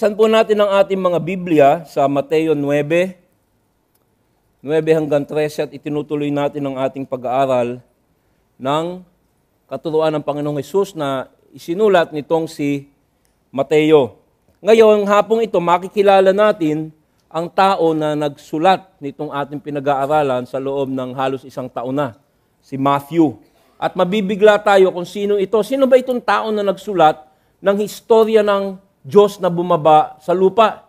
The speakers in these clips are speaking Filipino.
Buksan po natin ang ating mga Biblia sa Mateo 9, 9 hanggang 13 at itinutuloy natin ang ating pag-aaral ng katuruan ng Panginoong Hesus na isinulat nitong si Mateo. Ngayon, hapong ito, makikilala natin ang tao na nagsulat nitong ating pinag-aaralan sa loob ng halos isang taon na, si Matthew. At mabibigla tayo kung sino ito. Sino ba itong tao na nagsulat ng historia ng Diyos na bumaba sa lupa.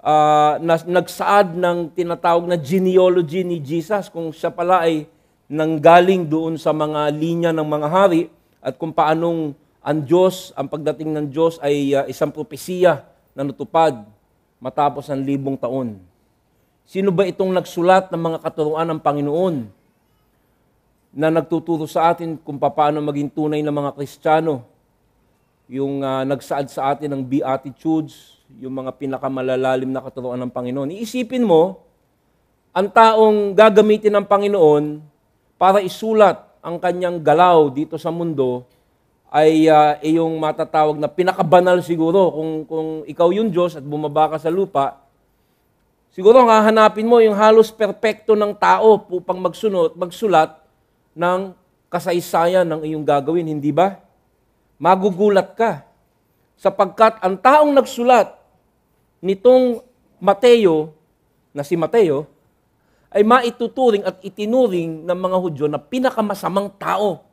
Uh, ah, na, nagsaad ng tinatawag na genealogy ni Jesus kung siya pala ay nanggaling doon sa mga linya ng mga hari at kung paanong ang Diyos, ang pagdating ng Diyos ay uh, isang propesiya na natupad matapos ang libong taon. Sino ba itong nagsulat ng mga katuruan ng Panginoon na nagtuturo sa atin kung paano maging tunay na mga Kristiyano yung uh, nagsaad sa atin ng beatitudes, yung mga pinakamalalalim na katotohanan ng Panginoon. Iisipin mo, ang taong gagamitin ng Panginoon para isulat ang kanyang galaw dito sa mundo ay uh, matatawag na pinakabanal siguro kung, kung ikaw yung Diyos at bumaba ka sa lupa, siguro ang hahanapin mo yung halos perpekto ng tao upang magsunod, magsulat ng kasaysayan ng iyong gagawin, hindi ba? magugulat ka. Sapagkat ang taong nagsulat nitong Mateo, na si Mateo, ay maituturing at itinuring ng mga Hudyo na pinakamasamang tao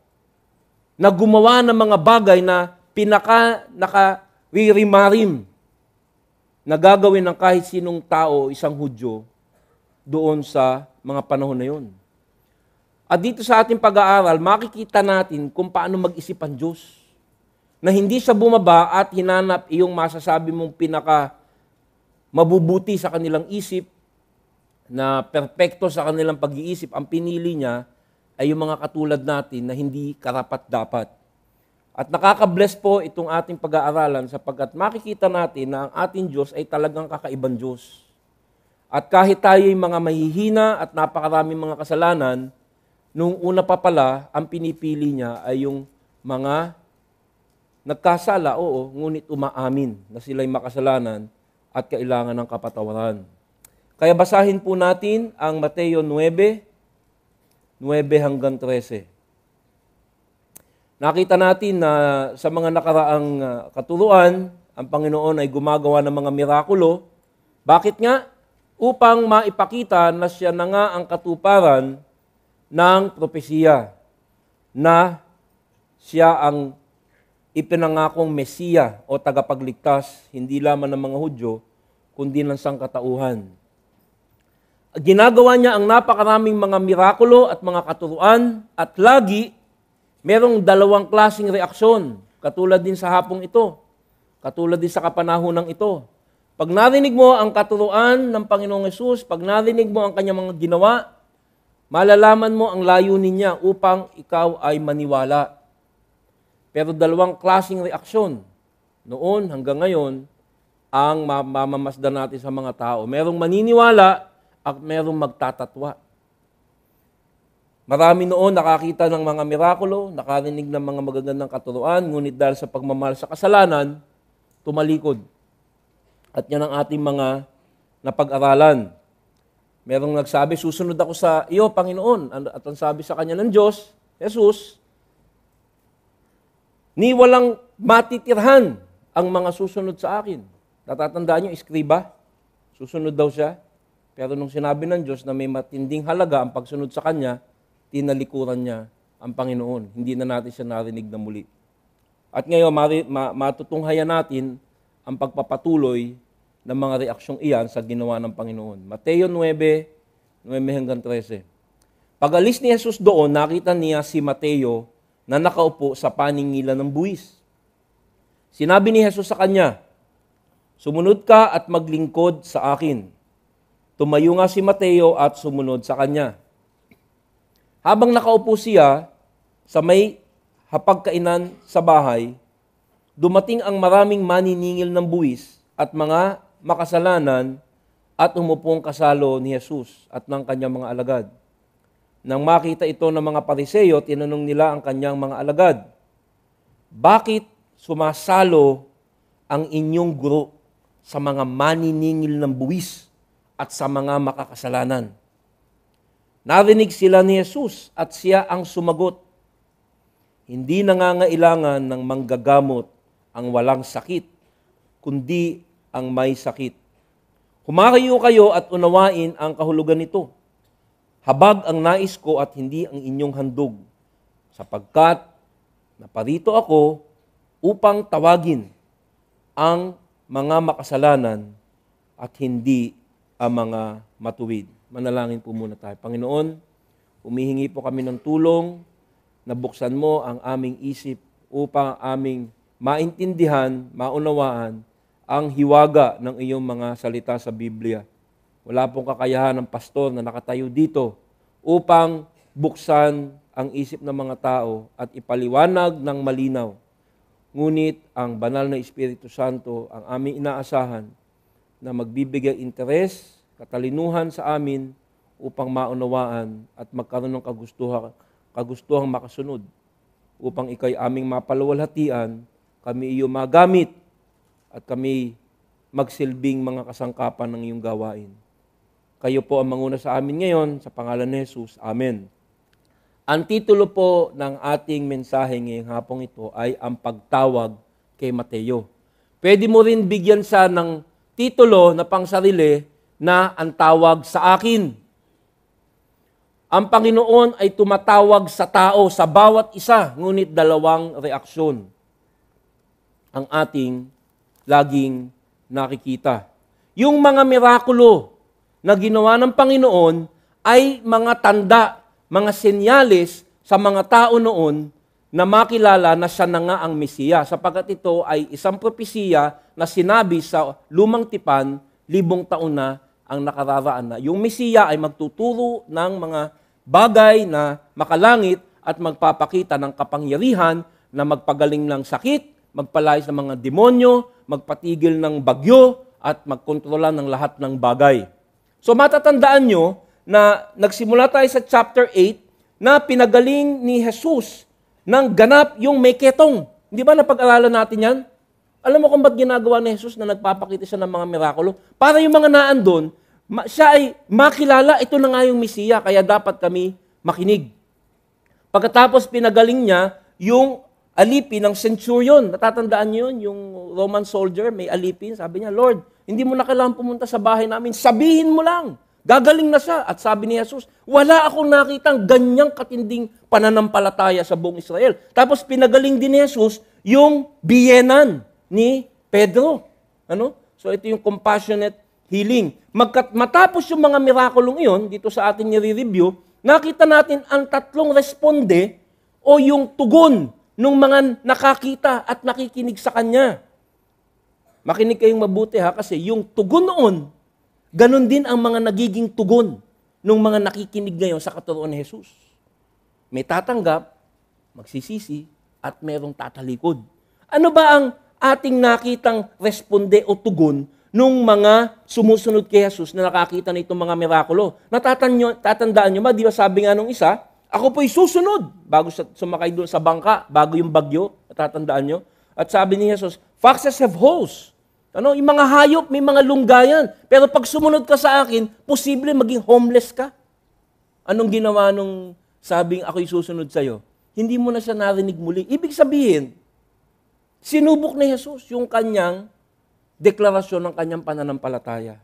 na gumawa ng mga bagay na pinaka nakaririmarim na gagawin ng kahit sinong tao, isang Hudyo, doon sa mga panahon na yun. At dito sa ating pag-aaral, makikita natin kung paano mag-isip ang Diyos na hindi siya bumaba at hinanap iyong masasabi mong pinaka mabubuti sa kanilang isip, na perpekto sa kanilang pag-iisip, ang pinili niya ay yung mga katulad natin na hindi karapat-dapat. At nakaka-bless po itong ating pag-aaralan sapagkat makikita natin na ang ating Diyos ay talagang kakaibang Diyos. At kahit tayo'y mga mahihina at napakaraming mga kasalanan, nung una pa pala, ang pinipili niya ay yung mga Nagkasala, oo, ngunit umaamin na sila'y makasalanan at kailangan ng kapatawaran. Kaya basahin po natin ang Mateo 9, 9 hanggang 13. Nakita natin na sa mga nakaraang ah, katuruan, ang Panginoon ay gumagawa ng mga mirakulo. Bakit nga? Upang maipakita na siya na nga ang katuparan ng propesiya na siya ang ipinangakong Mesiya o tagapagligtas, hindi lamang ng mga Hudyo, kundi ng sangkatauhan. Ginagawa niya ang napakaraming mga mirakulo at mga katuruan at lagi merong dalawang klasing reaksyon, katulad din sa hapong ito, katulad din sa kapanahon ng ito. Pag narinig mo ang katuruan ng Panginoong Yesus, pag narinig mo ang kanyang mga ginawa, malalaman mo ang layunin niya upang ikaw ay maniwala. Pero dalawang klasing reaksyon noon hanggang ngayon ang mamamasdan natin sa mga tao. Merong maniniwala at merong magtatatwa. Marami noon nakakita ng mga mirakulo, nakarinig ng mga magagandang katuruan, ngunit dahil sa pagmamahal sa kasalanan, tumalikod. At yan ang ating mga napag-aralan. Merong nagsabi, susunod ako sa iyo, Panginoon. At ang sabi sa kanya ng Diyos, Jesus, ni walang matitirhan ang mga susunod sa akin. Natatandaan niyo, iskriba, susunod daw siya. Pero nung sinabi ng Diyos na may matinding halaga ang pagsunod sa Kanya, tinalikuran niya ang Panginoon. Hindi na natin siya narinig na muli. At ngayon, matutunghayan natin ang pagpapatuloy ng mga reaksyong iyan sa ginawa ng Panginoon. Mateo 9, 9 hanggang 13. Pag alis ni Jesus doon, nakita niya si Mateo na nakaupo sa paningilan ng buwis. Sinabi ni Jesus sa kanya, Sumunod ka at maglingkod sa akin. Tumayo nga si Mateo at sumunod sa kanya. Habang nakaupo siya sa may hapagkainan sa bahay, dumating ang maraming maniningil ng buwis at mga makasalanan at umupong kasalo ni Jesus at ng kanyang mga alagad. Nang makita ito ng mga pariseyo, tinanong nila ang kanyang mga alagad, Bakit sumasalo ang inyong guro sa mga maniningil ng buwis at sa mga makakasalanan? Narinig sila ni Jesus at siya ang sumagot, Hindi nangangailangan ng manggagamot ang walang sakit, kundi ang may sakit. Humarayo kayo at unawain ang kahulugan nito Habag ang nais ko at hindi ang inyong handog, sapagkat naparito ako upang tawagin ang mga makasalanan at hindi ang mga matuwid. Manalangin po muna tayo. Panginoon, umihingi po kami ng tulong na buksan mo ang aming isip upang aming maintindihan, maunawaan ang hiwaga ng iyong mga salita sa Biblia wala pong kakayahan ng pastor na nakatayo dito upang buksan ang isip ng mga tao at ipaliwanag ng malinaw. Ngunit ang banal na Espiritu Santo ang aming inaasahan na magbibigay interes, katalinuhan sa amin upang maunawaan at magkaroon ng kagustuhan, kagustuhang makasunod upang ikay aming mapalawalhatian, kami iyo magamit at kami magsilbing mga kasangkapan ng iyong gawain. Kayo po ang manguna sa amin ngayon sa pangalan ni Jesus. Amen. Ang titulo po ng ating mensahe ngayong hapong ito ay ang pagtawag kay Mateo. Pwede mo rin bigyan sa ng titulo na pangsarili na ang tawag sa akin. Ang Panginoon ay tumatawag sa tao sa bawat isa, ngunit dalawang reaksyon ang ating laging nakikita. Yung mga mirakulo na ginawa ng Panginoon ay mga tanda, mga senyales sa mga tao noon na makilala na siya na nga ang Mesiya sapagkat ito ay isang propesiya na sinabi sa lumang tipan libong taon na ang nakararaan na yung Mesiya ay magtuturo ng mga bagay na makalangit at magpapakita ng kapangyarihan na magpagaling ng sakit, magpalayas ng mga demonyo, magpatigil ng bagyo, at magkontrola ng lahat ng bagay. So matatandaan nyo na nagsimula tayo sa chapter 8 na pinagaling ni Jesus ng ganap yung may ketong. Hindi ba napag-alala natin yan? Alam mo kung ba't ginagawa ni Jesus na nagpapakita siya ng mga mirakulo? Para yung mga naan doon, siya ay makilala, ito na nga yung Misiya, kaya dapat kami makinig. Pagkatapos pinagaling niya yung alipin ng centurion. Natatandaan niyo yun, yung Roman soldier, may alipin. Sabi niya, Lord, hindi mo na kailangan pumunta sa bahay namin. Sabihin mo lang. Gagaling na siya. At sabi ni Jesus, wala akong nakitang ganyang katinding pananampalataya sa buong Israel. Tapos pinagaling din ni Jesus yung biyenan ni Pedro. Ano? So ito yung compassionate healing. Magkat matapos yung mga mirakulong iyon, dito sa atin nire-review, nakita natin ang tatlong responde o yung tugon ng mga nakakita at nakikinig sa Kanya. Makinig kayong mabuti ha kasi yung tugon noon, ganun din ang mga nagiging tugon ng mga nakikinig ngayon sa katuruan ni Jesus. May tatanggap, magsisisi, at merong tatalikod. Ano ba ang ating nakitang responde o tugon nung mga sumusunod kay Jesus na nakakita na itong mga mirakulo. Natatanyo, tatandaan nyo ba, di ba sabi nga nung isa, ako po'y susunod bago sa, sumakay doon sa bangka, bago yung bagyo, natatandaan nyo. At sabi ni Jesus, foxes have holes, ano, yung mga hayop, may mga lunggayan. Pero pag sumunod ka sa akin, posible maging homeless ka. Anong ginawa nung sabing ako'y susunod sa'yo? Hindi mo na siya narinig muli. Ibig sabihin, sinubok ni Jesus yung kanyang deklarasyon ng kanyang pananampalataya.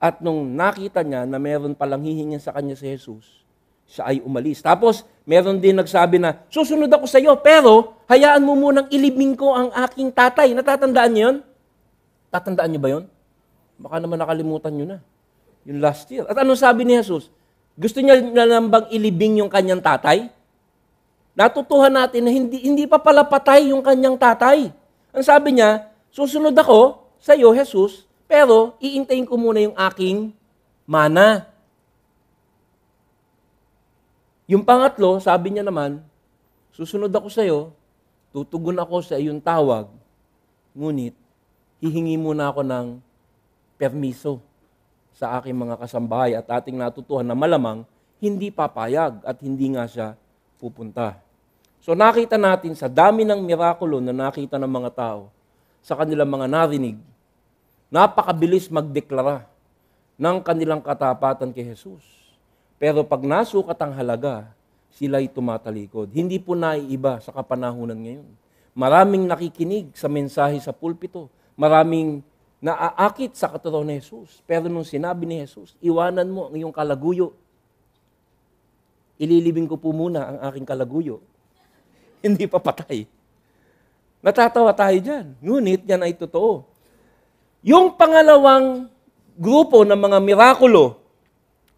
At nung nakita niya na meron palang hihingin sa kanya si Jesus, siya ay umalis. Tapos, meron din nagsabi na, susunod ako sa iyo, pero hayaan mo munang ilibing ko ang aking tatay. Natatandaan niyo yun? Tatandaan niyo ba yon? Baka naman nakalimutan niyo na. Yung last year. At anong sabi ni Jesus? Gusto niya na bang ilibing yung kanyang tatay? Natutuhan natin na hindi, hindi pa pala patay yung kanyang tatay. Ang sabi niya, susunod ako sa iyo, Jesus, pero iintayin ko muna yung aking mana. Yung pangatlo, sabi niya naman, susunod ako sa iyo, tutugon ako sa iyong tawag, ngunit hihingi muna ako ng permiso sa aking mga kasambahay at ating natutuhan na malamang hindi papayag at hindi nga siya pupunta. So nakita natin sa dami ng mirakulo na nakita ng mga tao, sa kanilang mga narinig, napakabilis magdeklara ng kanilang katapatan kay Jesus. Pero pag nasukat ang halaga, sila'y tumatalikod. Hindi po naiiba sa kapanahunan ngayon. Maraming nakikinig sa mensahe sa pulpito maraming naaakit sa katawan ni Jesus. Pero nung sinabi ni Jesus, iwanan mo ang iyong kalaguyo. Ililibing ko po muna ang aking kalaguyo. Hindi pa patay. Natatawa tayo dyan. Ngunit yan ay totoo. Yung pangalawang grupo ng mga mirakulo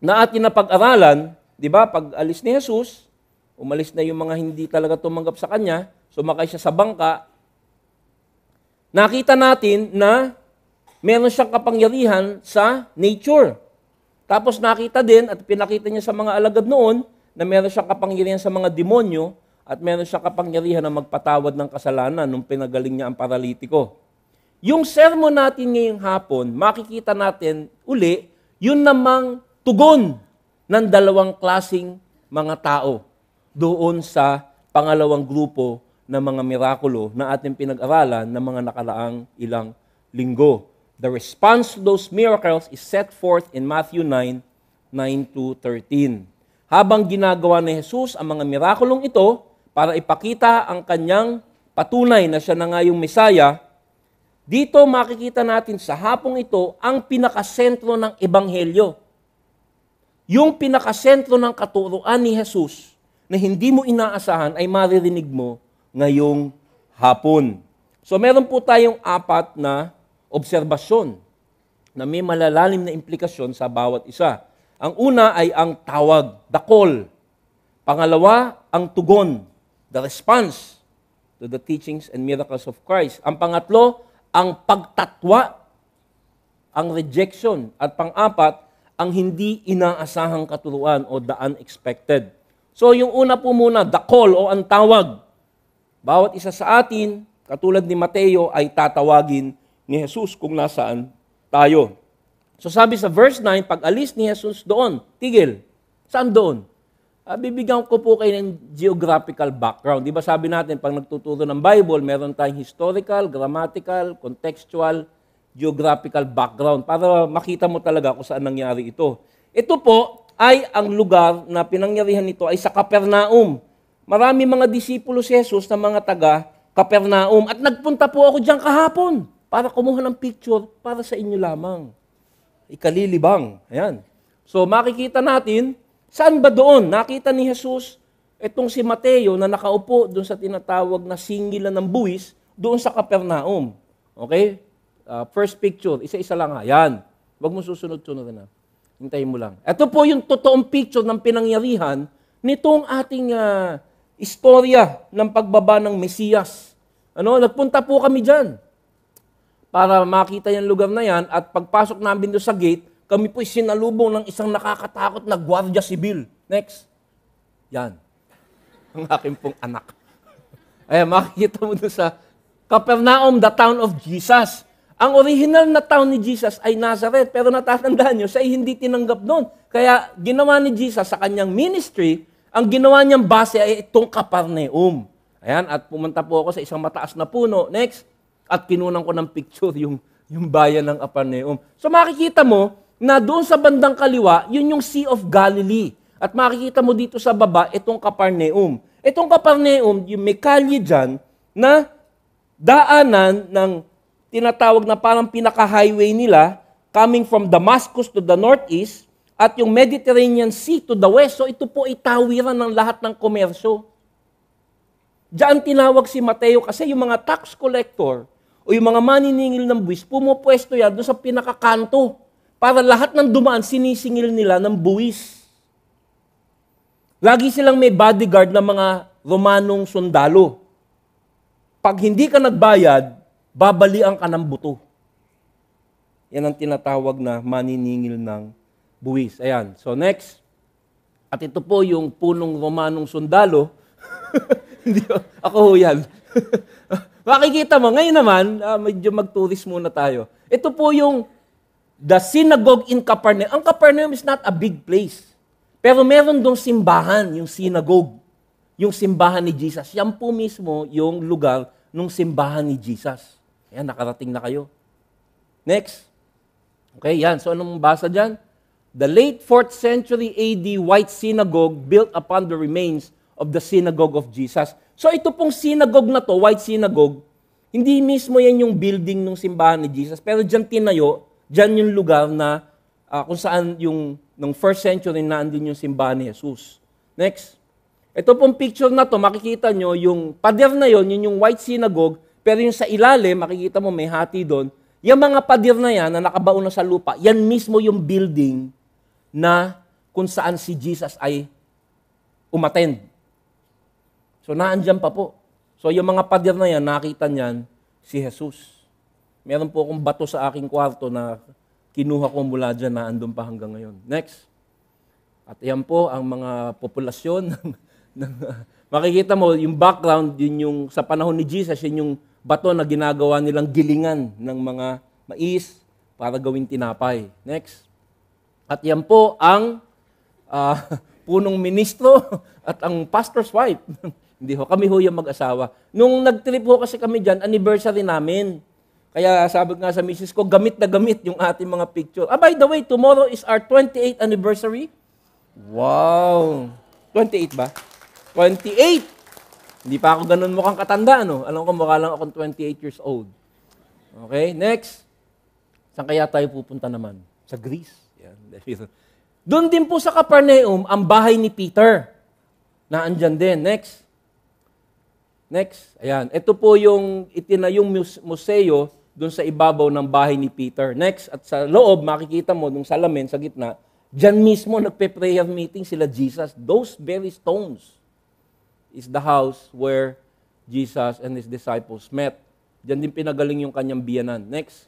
na ating napag aralan di ba, pag alis ni Jesus, umalis na yung mga hindi talaga tumanggap sa Kanya, sumakay siya sa bangka, nakita natin na meron siyang kapangyarihan sa nature. Tapos nakita din at pinakita niya sa mga alagad noon na meron siyang kapangyarihan sa mga demonyo at meron siyang kapangyarihan na magpatawad ng kasalanan nung pinagaling niya ang paralitiko. Yung sermon natin ngayong hapon, makikita natin uli, yun namang tugon ng dalawang klasing mga tao doon sa pangalawang grupo ng mga mirakulo na ating pinag-aralan ng mga nakalaang ilang linggo. The response to those miracles is set forth in Matthew 9, 9 to 13. Habang ginagawa ni Jesus ang mga mirakulong ito para ipakita ang kanyang patunay na siya na nga yung Messiah, dito makikita natin sa hapong ito ang pinakasentro ng Ebanghelyo. Yung pinakasentro ng katuruan ni Jesus na hindi mo inaasahan ay maririnig mo ngayong hapon. So meron po tayong apat na obserbasyon na may malalalim na implikasyon sa bawat isa. Ang una ay ang tawag, the call. Pangalawa, ang tugon, the response to the teachings and miracles of Christ. Ang pangatlo, ang pagtatwa, ang rejection. At pang-apat, ang hindi inaasahang katuruan o the unexpected. So yung una po muna, the call o ang tawag. Bawat isa sa atin, katulad ni Mateo, ay tatawagin ni Jesus kung nasaan tayo. So sabi sa verse 9, pag alis ni Jesus doon, tigil. Saan doon? Uh, bibigyan ko po kayo ng geographical background. Di ba sabi natin, pag nagtuturo ng Bible, meron tayong historical, grammatical, contextual, geographical background para makita mo talaga kung saan nangyari ito. Ito po ay ang lugar na pinangyarihan nito ay sa Capernaum marami mga disipulo si Jesus na mga taga Kapernaum. At nagpunta po ako diyan kahapon para kumuha ng picture para sa inyo lamang. Ikalilibang. Ayan. So makikita natin, saan ba doon? Nakita ni Jesus itong si Mateo na nakaupo doon sa tinatawag na singilan ng buwis doon sa Kapernaum. Okay? Uh, first picture, isa-isa lang ha. Yan. Huwag mo susunod-sunod na. Hintayin mo lang. Ito po yung totoong picture ng pinangyarihan nitong ating uh, istorya ng pagbaba ng Mesiyas. Ano, nagpunta po kami diyan para makita yung lugar na yan at pagpasok namin doon sa gate, kami po sinalubong ng isang nakakatakot na gwardiya sibil. Next. Yan. Ang aking pong anak. Ayan, makikita mo doon sa Capernaum, the town of Jesus. Ang original na town ni Jesus ay Nazareth, pero natatandaan nyo, siya ay hindi tinanggap doon. Kaya ginawa ni Jesus sa kanyang ministry ang ginawa niyang base ay itong Kaparneum. Ayan, at pumunta po ako sa isang mataas na puno. Next, at kinunan ko ng picture yung, yung bayan ng Kaparneum. So makikita mo na doon sa bandang kaliwa, yun yung Sea of Galilee. At makikita mo dito sa baba, itong Kaparneum. Itong Kaparneum, yung may kalye dyan, na daanan ng tinatawag na parang pinaka-highway nila, coming from Damascus to the northeast, at yung Mediterranean Sea to the west. So ito po ay tawiran ng lahat ng komersyo. Diyan tinawag si Mateo kasi yung mga tax collector o yung mga maniningil ng buwis, pumupwesto yan doon sa pinakakanto para lahat ng dumaan sinisingil nila ng buwis. Lagi silang may bodyguard ng mga Romanong sundalo. Pag hindi ka nagbayad, babalian ka ng buto. Yan ang tinatawag na maniningil ng buwis. Ayan. So next, at ito po yung punong Romanong sundalo. Hindi, ako ho yan. Makikita mo, ngayon naman, uh, medyo mag-tourist muna tayo. Ito po yung the synagogue in Capernaum. Ang Capernaum is not a big place. Pero meron doong simbahan, yung synagogue. Yung simbahan ni Jesus. Yan po mismo yung lugar ng simbahan ni Jesus. Ayan, nakarating na kayo. Next. Okay, yan. So anong basa dyan? The late 4th century AD White Synagogue built upon the remains of the Synagogue of Jesus. So ito pong synagogue na to, White Synagogue, hindi mismo yan yung building ng simbahan ni Jesus, pero diyan tinayo, diyan yung lugar na uh, kung saan yung ng first century na andun yung simbahan ni Jesus. Next. Ito pong picture na to, makikita nyo yung pader na yon, yun yung White Synagogue, pero yung sa ilalim, makikita mo may hati doon, yung mga padir na yan na nakabaon na sa lupa, yan mismo yung building na kung saan si Jesus ay umattend. So naandyan pa po. So yung mga pader na yan, nakita niyan si Jesus. Meron po akong bato sa aking kwarto na kinuha ko mula dyan na andun pa hanggang ngayon. Next. At yan po ang mga populasyon. makikita mo, yung background, yun yung sa panahon ni Jesus, yun yung bato na ginagawa nilang gilingan ng mga mais para gawing tinapay. Next. At yan po ang uh, punong ministro at ang pastor's wife. Hindi ho, kami ho yung mag-asawa. Nung nag-trip ho kasi kami dyan, anniversary namin. Kaya sabi nga sa misis ko, gamit na gamit yung ating mga picture. Ah, by the way, tomorrow is our 28th anniversary. Wow! 28 ba? 28! Hindi pa ako ganun mukhang katanda, no? Alam ko, mukha lang akong 28 years old. Okay, next. Saan kaya tayo pupunta naman? Sa Greece. Doon din po sa Capernaum, ang bahay ni Peter. Naandyan din. Next. Next. Ayan. Ito po yung itinayong museo doon sa ibabaw ng bahay ni Peter. Next, at sa loob, makikita mo nung salamin sa gitna, dyan mismo nagpe-prayer meeting sila Jesus. Those very stones is the house where Jesus and his disciples met. Diyan din pinagaling yung kanyang biyanan. Next.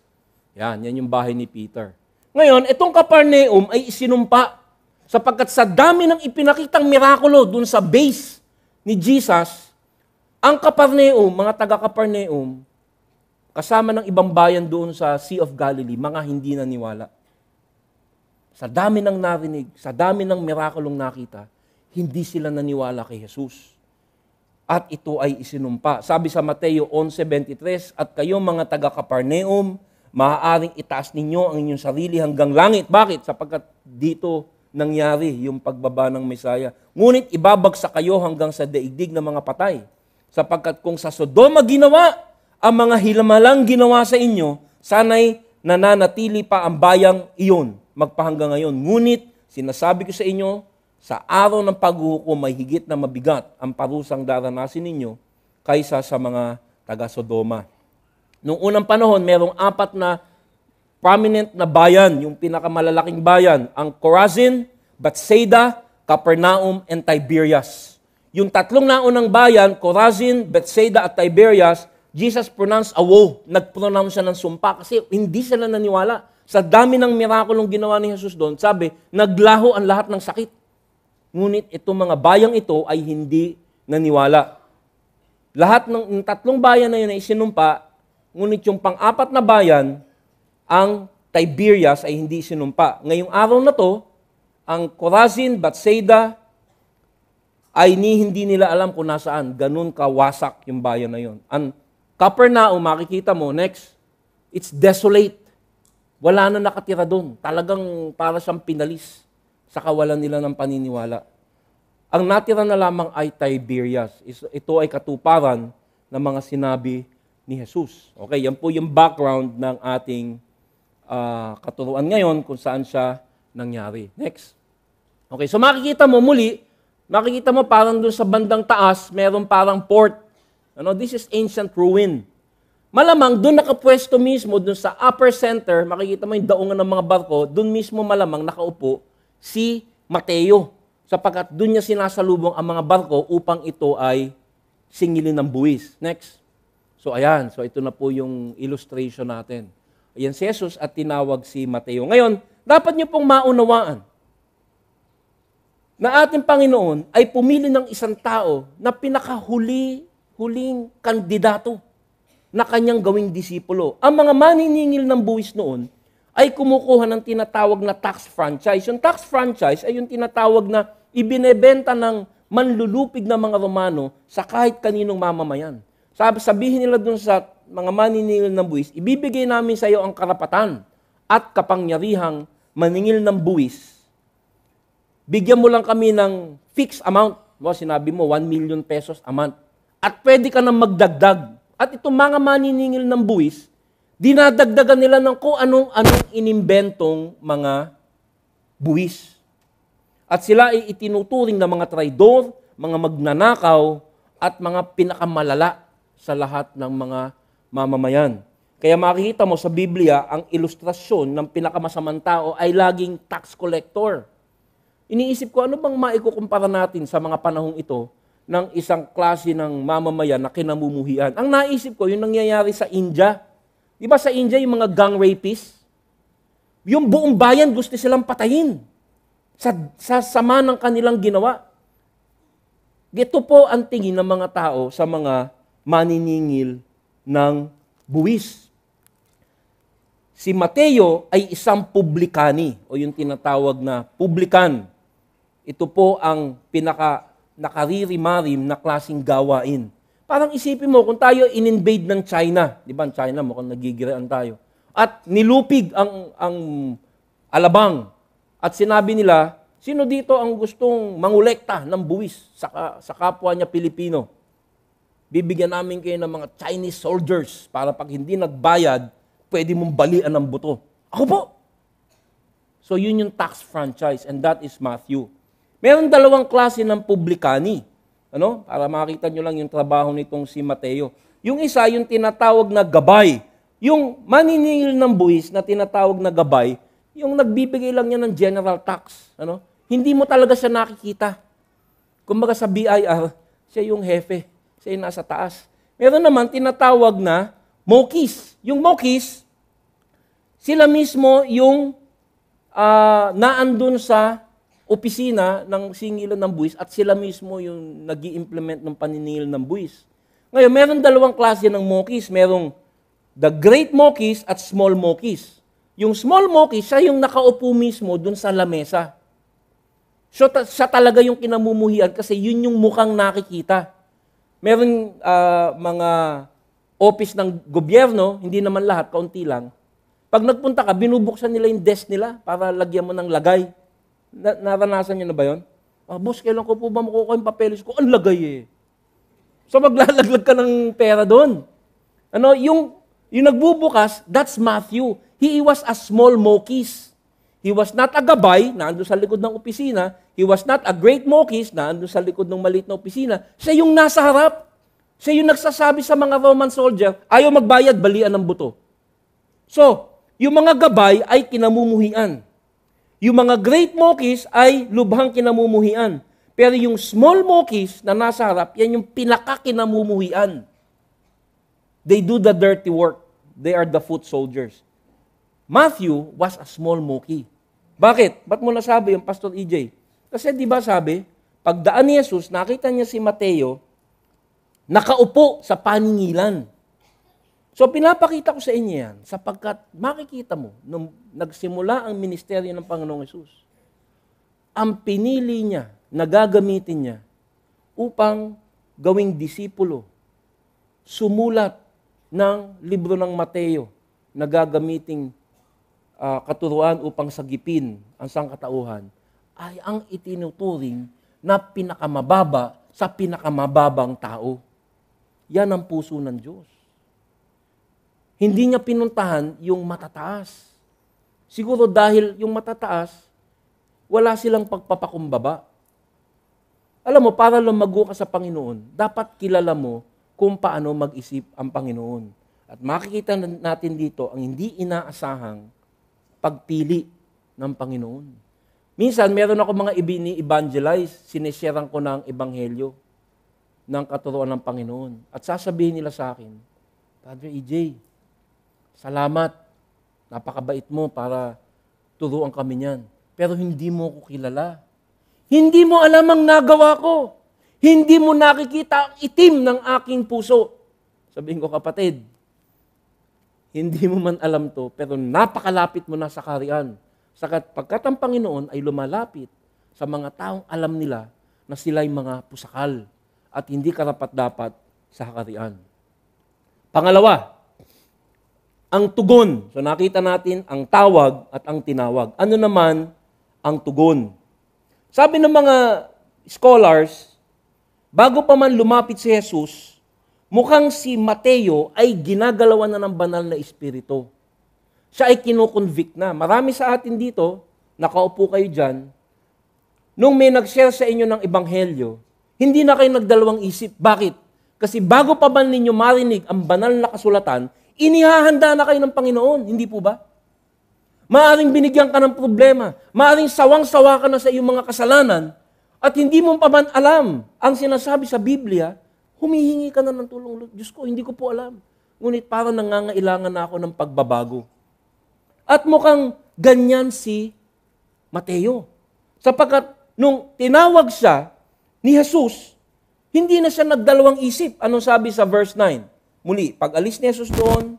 Yan, yan yung bahay ni Peter. Ngayon, itong Kaparneum ay isinumpa sapagkat sa dami ng ipinakitang mirakulo dun sa base ni Jesus, ang Kaparneum, mga taga-Kaparneum, kasama ng ibang bayan doon sa Sea of Galilee, mga hindi naniwala. Sa dami ng narinig, sa dami ng mirakulong nakita, hindi sila naniwala kay Jesus. At ito ay isinumpa. Sabi sa Mateo 11.23, At kayo mga taga-Kaparneum, maaaring itaas ninyo ang inyong sarili hanggang langit. Bakit? Sapagkat dito nangyari yung pagbaba ng Mesaya. Ngunit ibabagsak kayo hanggang sa daigdig ng mga patay. Sapagkat kung sa Sodoma ginawa ang mga hilamalang ginawa sa inyo, sana'y nananatili pa ang bayang iyon magpahanggang ngayon. Ngunit sinasabi ko sa inyo, sa araw ng paghuhukom may higit na mabigat ang parusang daranasin ninyo kaysa sa mga taga-Sodoma. Noong unang panahon, merong apat na prominent na bayan, yung pinakamalalaking bayan, ang Corazin, Bethsaida, Capernaum, and Tiberias. Yung tatlong naunang bayan, Corazin, Bethsaida, at Tiberias, Jesus pronounced a woe. Nag-pronounce siya ng sumpa kasi hindi sila naniwala. Sa dami ng mirakulong ginawa ni Jesus doon, sabi, naglaho ang lahat ng sakit. Ngunit itong mga bayang ito ay hindi naniwala. Lahat ng tatlong bayan na yun ay sinumpa, Ngunit yung pang-apat na bayan, ang Tiberias ay hindi sinumpa. Ngayong araw na to, ang Corazin, Batsaida, ay ni hindi nila alam kung nasaan. Ganun kawasak yung bayan na yon. Ang Capernaum, makikita mo, next, it's desolate. Wala na nakatira doon. Talagang para siyang pinalis sa kawalan nila ng paniniwala. Ang natira na lamang ay Tiberias. Ito ay katuparan ng mga sinabi ni Jesus. Okay, yan po yung background ng ating uh, katuruan ngayon kung saan siya nangyari. Next. Okay, so makikita mo muli, makikita mo parang doon sa bandang taas, meron parang port. Ano, this is ancient ruin. Malamang doon nakapwesto mismo, doon sa upper center, makikita mo yung daungan ng mga barko, doon mismo malamang nakaupo si Mateo. Sapagkat doon niya sinasalubong ang mga barko upang ito ay singilin ng buwis. Next. So ayan, so ito na po yung illustration natin. Ayan si Jesus at tinawag si Mateo. Ngayon, dapat niyo pong maunawaan na ating Panginoon ay pumili ng isang tao na pinakahuli, huling kandidato na kanyang gawing disipulo. Ang mga maniningil ng buwis noon ay kumukuha ng tinatawag na tax franchise. Yung tax franchise ay yung tinatawag na ibinebenta ng manlulupig na mga Romano sa kahit kaninong mamamayan sabihin nila dun sa mga maniningil ng buwis, ibibigay namin sa iyo ang karapatan at kapangyarihang maningil ng buwis. Bigyan mo lang kami ng fixed amount. No, sinabi mo, 1 million pesos a month. At pwede ka nang magdagdag. At itong mga maniningil ng buwis, dinadagdagan nila ng kung anong-anong inimbentong mga buwis. At sila ay itinuturing ng mga traidor, mga magnanakaw, at mga pinakamalala sa lahat ng mga mamamayan. Kaya makikita mo sa Biblia, ang ilustrasyon ng pinakamasamang tao ay laging tax collector. Iniisip ko, ano bang maikukumpara natin sa mga panahong ito ng isang klase ng mamamayan na kinamumuhian? Ang naisip ko, yung nangyayari sa India. Di ba sa India, yung mga gang rapists, yung buong bayan gusto silang patayin sa, sa sama ng kanilang ginawa. Ito po ang tingin ng mga tao sa mga maniningil ng buwis. Si Mateo ay isang publikani o yung tinatawag na publikan. Ito po ang pinaka nakaririmarim na klasing gawain. Parang isipin mo, kung tayo in-invade ng China, di ba, ang China mukhang nagigiraan tayo, at nilupig ang, ang alabang, at sinabi nila, sino dito ang gustong mangulekta ng buwis sa, sa kapwa niya Pilipino? bibigyan namin kayo ng mga Chinese soldiers para pag hindi nagbayad, pwede mong balian ng buto. Ako po! So yun yung tax franchise and that is Matthew. Meron dalawang klase ng publikani. Ano? Para makita nyo lang yung trabaho nitong si Mateo. Yung isa, yung tinatawag na gabay. Yung maniningil ng buwis na tinatawag na gabay, yung nagbibigay lang niya ng general tax. Ano? Hindi mo talaga siya nakikita. Kumbaga sa BIR, siya yung hefe siya nasa taas. Meron naman tinatawag na mokis. Yung mokis, sila mismo yung uh, naandun sa opisina ng singilan ng buwis at sila mismo yung nag implement ng paniningil ng buwis. Ngayon, meron dalawang klase ng mokis. Merong the great mokis at small mokis. Yung small mokis, siya yung nakaupo mismo dun sa lamesa. So, siya talaga yung kinamumuhian kasi yun yung mukhang nakikita. Meron uh, mga office ng gobyerno, hindi naman lahat, kaunti lang. Pag nagpunta ka, binubuksan nila yung desk nila para lagyan mo ng lagay. Na naranasan niyo na ba yon? Ah, boss, kailan ko po ba makukuha yung papeles ko? Ang lagay eh. So maglalaglag ka ng pera doon. Ano, yung, yung nagbubukas, that's Matthew. He was a small mokis. He was not a gabay na ando sa likod ng opisina. He was not a great mokis na ando sa likod ng maliit na opisina. Siya yung nasa harap. Siya yung nagsasabi sa mga Roman soldier, ayaw magbayad, balian ng buto. So, yung mga gabay ay kinamumuhian. Yung mga great mokis ay lubhang kinamumuhian. Pero yung small mokis na nasa harap, yan yung pinakakinamumuhian. They do the dirty work. They are the foot soldiers. Matthew was a small monkey. Bakit? Ba't mo nasabi yung Pastor EJ? Kasi di ba sabi, pagdaan ni Jesus, nakita niya si Mateo nakaupo sa paningilan. So pinapakita ko sa inyo yan sapagkat makikita mo nung nagsimula ang ministeryo ng Panginoong Yesus, ang pinili niya nagagamitin niya upang gawing disipulo, sumulat ng libro ng Mateo na gagamitin uh, katuruan upang sagipin ang sangkatauhan ay ang itinuturing na pinakamababa sa pinakamababang tao. Yan ang puso ng Diyos. Hindi niya pinuntahan yung matataas. Siguro dahil yung matataas, wala silang pagpapakumbaba. Alam mo, para lumago ka sa Panginoon, dapat kilala mo kung paano mag-isip ang Panginoon. At makikita natin dito ang hindi inaasahang pagpili ng Panginoon. Minsan, meron ako mga ibini-evangelize, sinesharean ko ng ebanghelyo ng katuruan ng Panginoon. At sasabihin nila sa akin, Padre EJ, salamat. Napakabait mo para turuan kami niyan. Pero hindi mo ko kilala. Hindi mo alam ang nagawa ko. Hindi mo nakikita ang itim ng aking puso. Sabihin ko, kapatid, hindi mo man alam to, pero napakalapit mo na sa kaharian. Sakat pagkat ang Panginoon ay lumalapit sa mga taong alam nila na sila'y mga pusakal at hindi karapat-dapat sa kaharian. Pangalawa, ang tugon. So nakita natin ang tawag at ang tinawag. Ano naman ang tugon? Sabi ng mga scholars, bago pa man lumapit si Jesus, mukhang si Mateo ay ginagalawan na ng banal na espiritu. Siya ay kinukonvict na. Marami sa atin dito, nakaupo kayo dyan, nung may nag-share sa inyo ng ebanghelyo, hindi na kayo nagdalawang isip. Bakit? Kasi bago pa ba ninyo marinig ang banal na kasulatan, inihahanda na kayo ng Panginoon. Hindi po ba? Maaring binigyan ka ng problema. Maaring sawang-sawa ka na sa iyong mga kasalanan at hindi mo pa man alam ang sinasabi sa Biblia Humihingi ka na ng tulong. Diyos ko, hindi ko po alam. Ngunit parang nangangailangan na ako ng pagbabago. At mukhang ganyan si Mateo. Sapagkat nung tinawag siya ni Jesus, hindi na siya nagdalawang isip. Anong sabi sa verse 9? Muli, pag alis ni Jesus doon,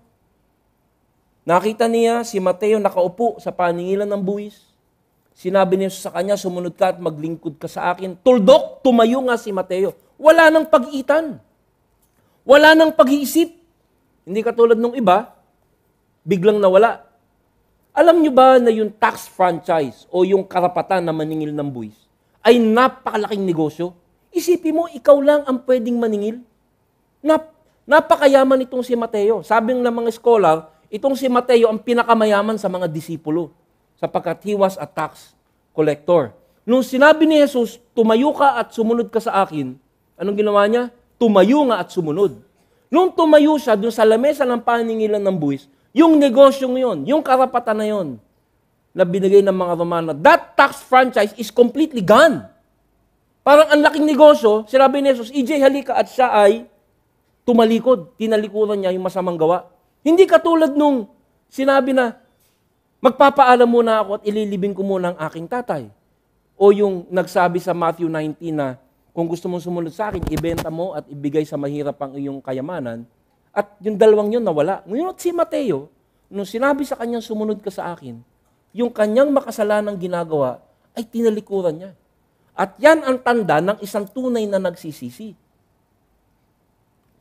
nakita niya si Mateo nakaupo sa paningilan ng buwis. Sinabi niya sa kanya, sumunod ka at maglingkod ka sa akin. Tuldok, tumayo nga si Mateo. Wala ng pag-itan. Wala ng pag-iisip. Hindi katulad nung iba, biglang nawala. Alam nyo ba na yung tax franchise o yung karapatan na maningil ng buwis ay napakalaking negosyo? Isipin mo, ikaw lang ang pwedeng maningil. Nap napakayaman itong si Mateo. Sabi ng mga scholar, itong si Mateo ang pinakamayaman sa mga disipulo sapagkat he was a tax collector. Nung sinabi ni Jesus, tumayo ka at sumunod ka sa akin, Anong ginawa niya? Tumayo nga at sumunod. Nung tumayo siya dun sa lamesa ng paningilan ng buwis, yung negosyong yon, yung karapatan na yon, na binigay ng mga Romano, that tax franchise is completely gone. Parang ang laking negosyo, sinabi ni Jesus, EJ, halika at siya ay tumalikod. Tinalikuran niya yung masamang gawa. Hindi katulad nung sinabi na, magpapaalam muna ako at ililibing ko muna ang aking tatay. O yung nagsabi sa Matthew 19 na, kung gusto mong sumunod sa akin, ibenta mo at ibigay sa mahirap ang iyong kayamanan. At yung dalawang yun nawala. Ngunit si Mateo, nung sinabi sa kanya sumunod ka sa akin, yung kanyang makasalanang ginagawa ay tinalikuran niya. At yan ang tanda ng isang tunay na nagsisisi.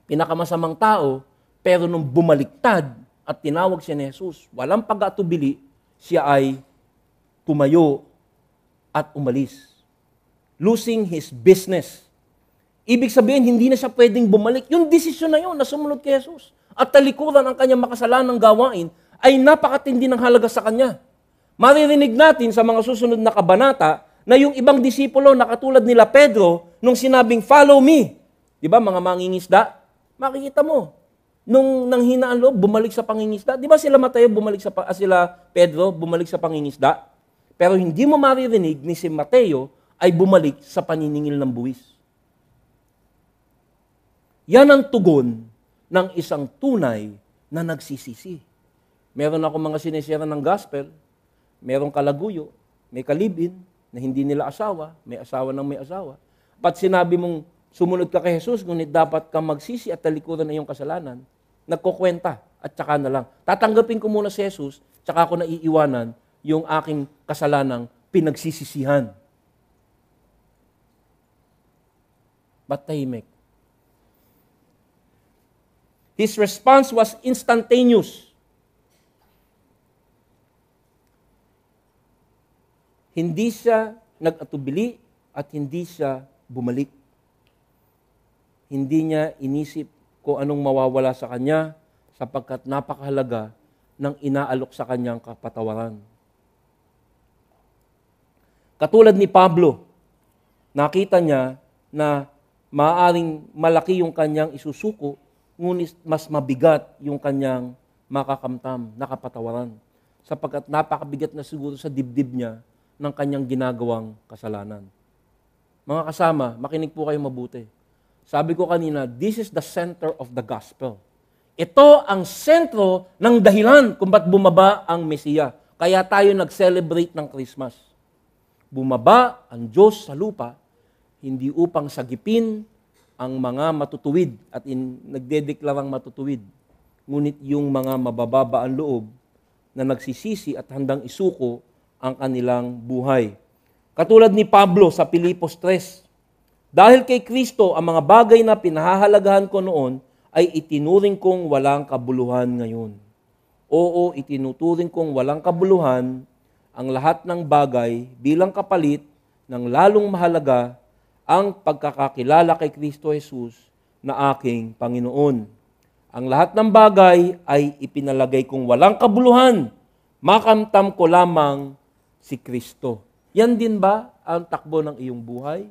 Pinakamasamang tao, pero nung bumaliktad at tinawag siya ni Jesus, walang pag-atubili, siya ay tumayo at umalis losing his business. Ibig sabihin, hindi na siya pwedeng bumalik. Yung desisyon na yun na sumunod kay Jesus at talikuran ang kanyang makasalanang gawain ay napakatindi ng halaga sa kanya. Maririnig natin sa mga susunod na kabanata na yung ibang disipulo na katulad nila Pedro nung sinabing, follow me. Di ba, mga mangingisda? Makikita mo, nung nang hinaan loob, bumalik sa pangingisda. Di ba sila Mateo, bumalik sa, ah, sila Pedro, bumalik sa pangingisda? Pero hindi mo maririnig ni si Mateo ay bumalik sa paniningil ng buwis. Yan ang tugon ng isang tunay na nagsisisi. Meron ako mga sinisira ng gospel, merong kalaguyo, may kalibin na hindi nila asawa, may asawa ng may asawa. Pat sinabi mong sumunod ka kay Jesus, ngunit dapat kang magsisi at talikuran na iyong kasalanan, nagkukwenta at tsaka na lang. Tatanggapin ko muna si Jesus, tsaka ako na iiwanan yung aking kasalanang pinagsisisihan. but tahimik. His response was instantaneous. Hindi siya nagatubili at hindi siya bumalik. Hindi niya inisip kung anong mawawala sa kanya sapagkat napakahalaga ng inaalok sa kanyang kapatawaran. Katulad ni Pablo, nakita niya na Maaaring malaki yung kanyang isusuko, ngunit mas mabigat yung kanyang makakamtam, nakapatawaran. Sapagkat napakabigat na siguro sa dibdib niya ng kanyang ginagawang kasalanan. Mga kasama, makinig po kayo mabuti. Sabi ko kanina, this is the center of the gospel. Ito ang sentro ng dahilan kung ba't bumaba ang Mesiya. Kaya tayo nag-celebrate ng Christmas. Bumaba ang Diyos sa lupa hindi upang sagipin ang mga matutuwid at in, nagdedeklarang matutuwid, ngunit yung mga mabababa ang loob na nagsisisi at handang isuko ang kanilang buhay. Katulad ni Pablo sa Pilipos 3, dahil kay Kristo, ang mga bagay na pinahahalagahan ko noon ay itinuring kong walang kabuluhan ngayon. Oo, itinuturing kong walang kabuluhan ang lahat ng bagay bilang kapalit ng lalong mahalaga ang pagkakakilala kay Kristo Jesus na aking Panginoon. Ang lahat ng bagay ay ipinalagay kong walang kabuluhan. Makamtam ko lamang si Kristo. Yan din ba ang takbo ng iyong buhay?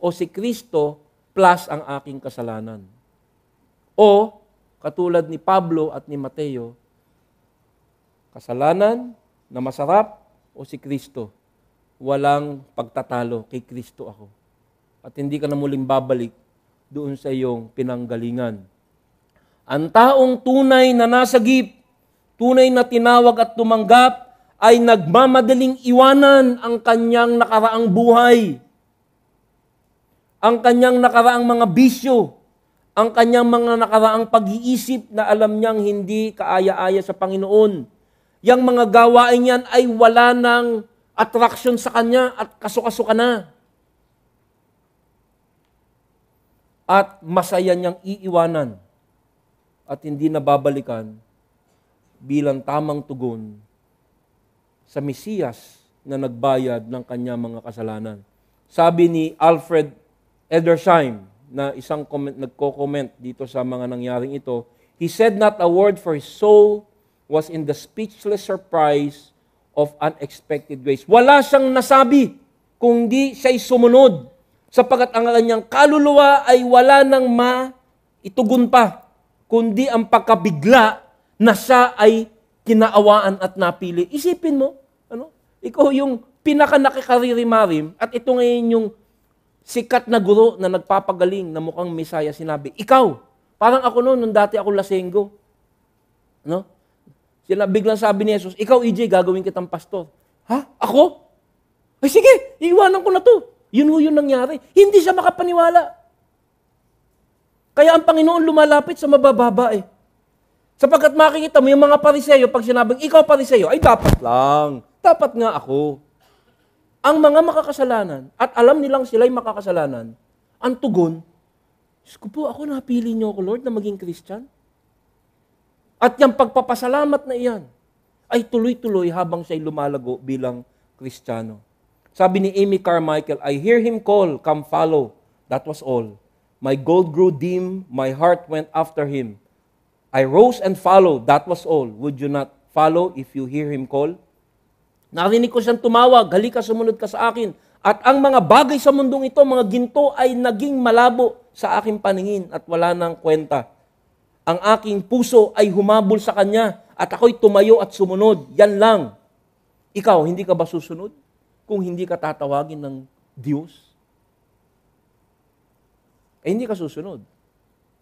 O si Kristo plus ang aking kasalanan? O katulad ni Pablo at ni Mateo, kasalanan na masarap o si Kristo? Walang pagtatalo kay Kristo ako at hindi ka na muling babalik doon sa iyong pinanggalingan. Ang taong tunay na nasa nasagip, tunay na tinawag at tumanggap, ay nagmamadaling iwanan ang kanyang nakaraang buhay, ang kanyang nakaraang mga bisyo, ang kanyang mga nakaraang pag-iisip na alam niyang hindi kaaya-aya sa Panginoon. Yang mga gawain niyan ay wala ng attraction sa kanya at kasukasuka na. at masaya niyang iiwanan at hindi nababalikan bilang tamang tugon sa Mesiyas na nagbayad ng kanya mga kasalanan. Sabi ni Alfred Edersheim, na isang comment, nagko-comment dito sa mga nangyaring ito, He said not a word for his soul was in the speechless surprise of unexpected grace. Wala siyang nasabi kung di siya'y sumunod sapagat ang kanyang kaluluwa ay wala nang maitugon pa, kundi ang pagkabigla na siya ay kinaawaan at napili. Isipin mo, ano? ikaw yung pinaka nakikaririmarim at ito ngayon yung sikat na guro na nagpapagaling na mukhang Misaya sinabi, ikaw, parang ako noon, nung dati ako lasenggo. No? Sila biglang sabi ni Jesus, ikaw EJ, gagawin kitang pastor. Ha? Ako? Ay sige, iiwanan ko na to. Yun ho yung nangyari. Hindi siya makapaniwala. Kaya ang Panginoon lumalapit sa mabababa eh. Sapagkat makikita mo yung mga pariseyo, pag sinabing ikaw pariseyo, ay dapat lang. Dapat nga ako. Ang mga makakasalanan, at alam nilang sila'y makakasalanan, ang tugon, Diyos ko po, ako napili niyo ako, Lord, na maging Christian. At yung pagpapasalamat na iyan, ay tuloy-tuloy habang siya'y lumalago bilang Kristiyano. Sabi ni Amy Carmichael, I hear him call, come follow. That was all. My gold grew dim, my heart went after him. I rose and followed, that was all. Would you not follow if you hear him call? Narinig ko siyang tumawag, halika sumunod ka sa akin. At ang mga bagay sa mundong ito, mga ginto ay naging malabo sa aking paningin at wala nang kwenta. Ang aking puso ay humabol sa kanya at ako'y tumayo at sumunod. Yan lang. Ikaw, hindi ka ba susunod? kung hindi ka tatawagin ng Diyos? Eh hindi ka susunod.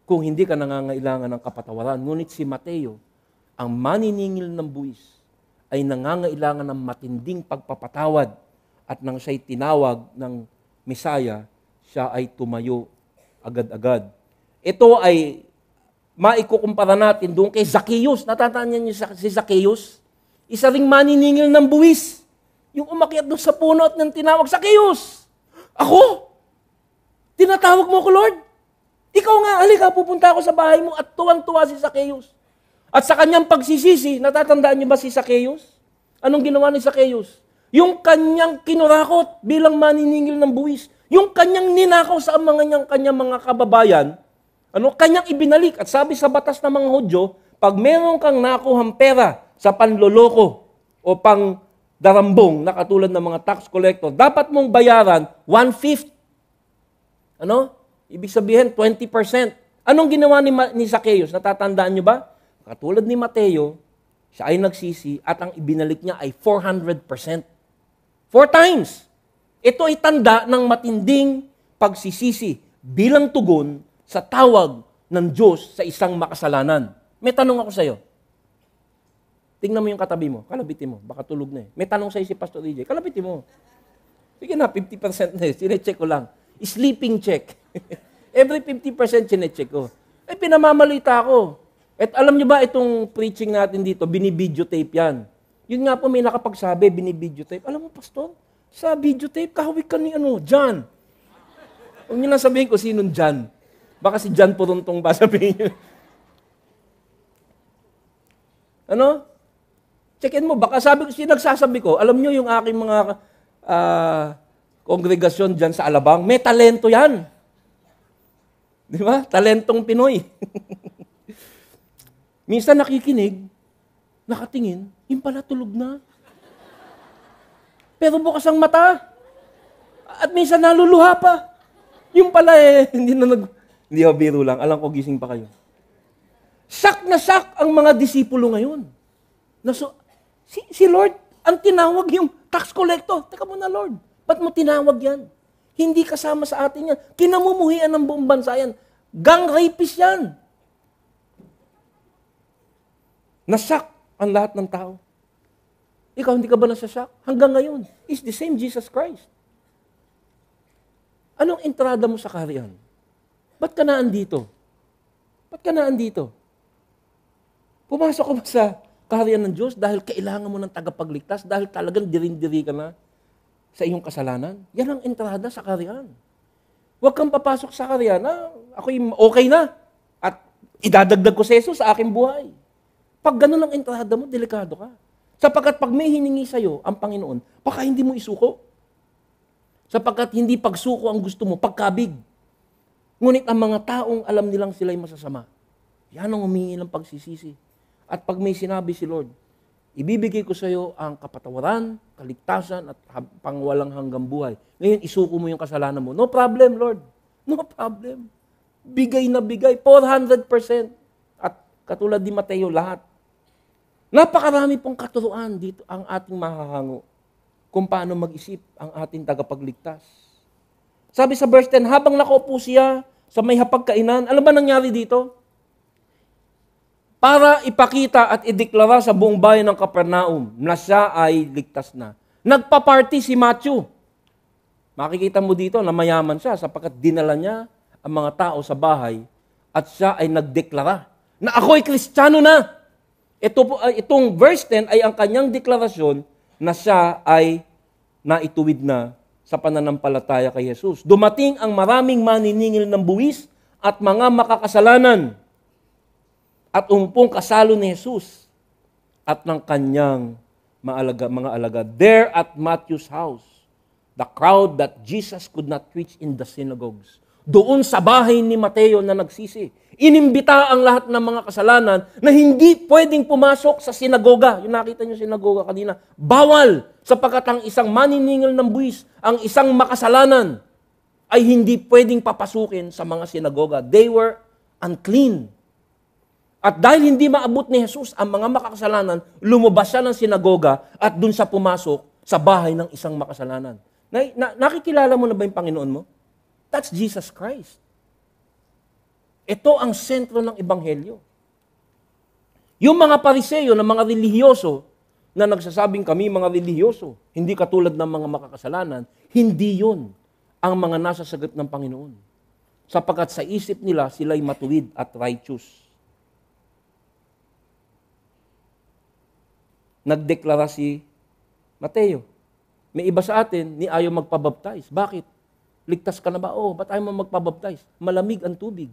Kung hindi ka nangangailangan ng kapatawaran. Ngunit si Mateo, ang maniningil ng buwis, ay nangangailangan ng matinding pagpapatawad at nang siya'y tinawag ng Misaya, siya ay tumayo agad-agad. Ito ay maikukumpara natin doon kay Zacchaeus. Natatanya niyo si Zacchaeus? Isa ring maniningil ng buwis yung umakyat doon sa puno at nang tinawag sa kiyos. Ako? Tinatawag mo ako, Lord? Ikaw nga, halika, pupunta ako sa bahay mo at tuwang-tuwa si Zacchaeus. At sa kanyang pagsisisi, natatandaan niyo ba si Zacchaeus? Anong ginawa ni Zacchaeus? Yung kanyang kinurakot bilang maniningil ng buwis, yung kanyang ninakaw sa mga niyang kanyang mga kababayan, ano, kanyang ibinalik. At sabi sa batas ng mga Hudyo, pag meron kang nakuhang pera sa panloloko o pang darambong na katulad ng mga tax collector, dapat mong bayaran one-fifth. Ano? Ibig sabihin, 20%. Anong ginawa ni, Ma- ni Zacchaeus? Natatandaan nyo ba? Katulad ni Mateo, siya ay nagsisi at ang ibinalik niya ay 400%. Four times. Ito ay tanda ng matinding pagsisisi bilang tugon sa tawag ng Diyos sa isang makasalanan. May tanong ako sa iyo. Tingnan mo yung katabi mo, kalabitin mo, baka tulog na eh. May tanong sa'yo si Pastor DJ, e kalabitin mo. Sige na, 50% na eh, sinecheck ko lang. Sleeping check. Every 50% sinecheck ko. Eh, pinamamalita ako. At alam nyo ba itong preaching natin dito, binibidyotape yan. Yun nga po may nakapagsabi, binibidyotape. Alam mo, Pastor, sa videotape, kahawik ka ni ano, John. Huwag nyo na sabihin ko sinong John. Baka si John Puruntong ba sabihin nyo. Ano? Checkin mo, baka sabi ko, sinagsasabi ko, alam nyo yung aking mga uh, kongregasyon dyan sa Alabang, may talento yan. Di ba? Talentong Pinoy. Minsan nakikinig, nakatingin, yung pala tulog na. Pero bukas ang mata. At minsan naluluha pa. Yung pala eh, hindi na nag... Hindi ako biro lang, alam ko gising pa kayo. Sak na sak ang mga disipulo ngayon. Naso, Si, si Lord, ang tinawag yung tax collector. Teka mo na, Lord, ba't mo tinawag yan? Hindi kasama sa atin yan. Kinamumuhian ng buong bansa yan. Gang rapist yan. Nasak ang lahat ng tao. Ikaw, hindi ka ba nasasak? Hanggang ngayon, is the same Jesus Christ. Anong entrada mo sa karyan? Ba't ka naan dito? Ba't ka naan dito? Pumasok ka ba sa kaharian ng Diyos dahil kailangan mo ng tagapagligtas, dahil talagang dirindiri ka na sa iyong kasalanan. Yan ang entrada sa kaharian. Huwag kang papasok sa kaharian na ako'y okay na at idadagdag ko sa Jesus sa aking buhay. Pag ganun ang entrada mo, delikado ka. Sapagkat pag may hiningi sa iyo ang Panginoon, baka hindi mo isuko. Sapagkat hindi pagsuko ang gusto mo, pagkabig. Ngunit ang mga taong alam nilang sila'y masasama, yan ang humingi ng pagsisisi. At pag may sinabi si Lord, ibibigay ko sa iyo ang kapatawaran, kaligtasan, at pangwalang hanggang buhay. Ngayon, isuko mo yung kasalanan mo. No problem, Lord. No problem. Bigay na bigay. 400%. At katulad ni Mateo, lahat. Napakarami pong katuruan dito ang ating mahahango kung paano mag-isip ang ating tagapagligtas. Sabi sa verse 10, habang nakaupo siya sa may hapagkainan, ano ba nangyari dito? para ipakita at ideklara sa buong bayan ng Kapernaum na siya ay ligtas na. Nagpa-party si Matthew. Makikita mo dito na mayaman siya sapagkat dinala niya ang mga tao sa bahay at siya ay nagdeklara na ako'y kristyano na. Ito po, itong verse 10 ay ang kanyang deklarasyon na siya ay naituwid na sa pananampalataya kay Jesus. Dumating ang maraming maniningil ng buwis at mga makakasalanan at umpong kasalo ni Jesus at ng kanyang maalaga, mga alaga. There at Matthew's house, the crowd that Jesus could not reach in the synagogues. Doon sa bahay ni Mateo na nagsisi, inimbita ang lahat ng mga kasalanan na hindi pwedeng pumasok sa sinagoga. Yung nakita niyo sinagoga kanina, bawal sapagkat ang isang maniningil ng buwis, ang isang makasalanan ay hindi pwedeng papasukin sa mga sinagoga. They were unclean. At dahil hindi maabot ni Jesus ang mga makakasalanan, lumabas siya ng sinagoga at dun sa pumasok sa bahay ng isang makasalanan. Na, na, nakikilala mo na ba yung Panginoon mo? That's Jesus Christ. Ito ang sentro ng Ebanghelyo. Yung mga pariseyo na mga relihiyoso na nagsasabing kami mga relihiyoso, hindi katulad ng mga makakasalanan, hindi yon ang mga nasa sagot ng Panginoon. Sapagkat sa isip nila, sila'y matuwid at righteous nagdeklara si Mateo. May iba sa atin, ni ayaw magpabaptize. Bakit? Ligtas ka na ba? Oo, oh, ba't ayaw mo magpabaptize? Malamig ang tubig.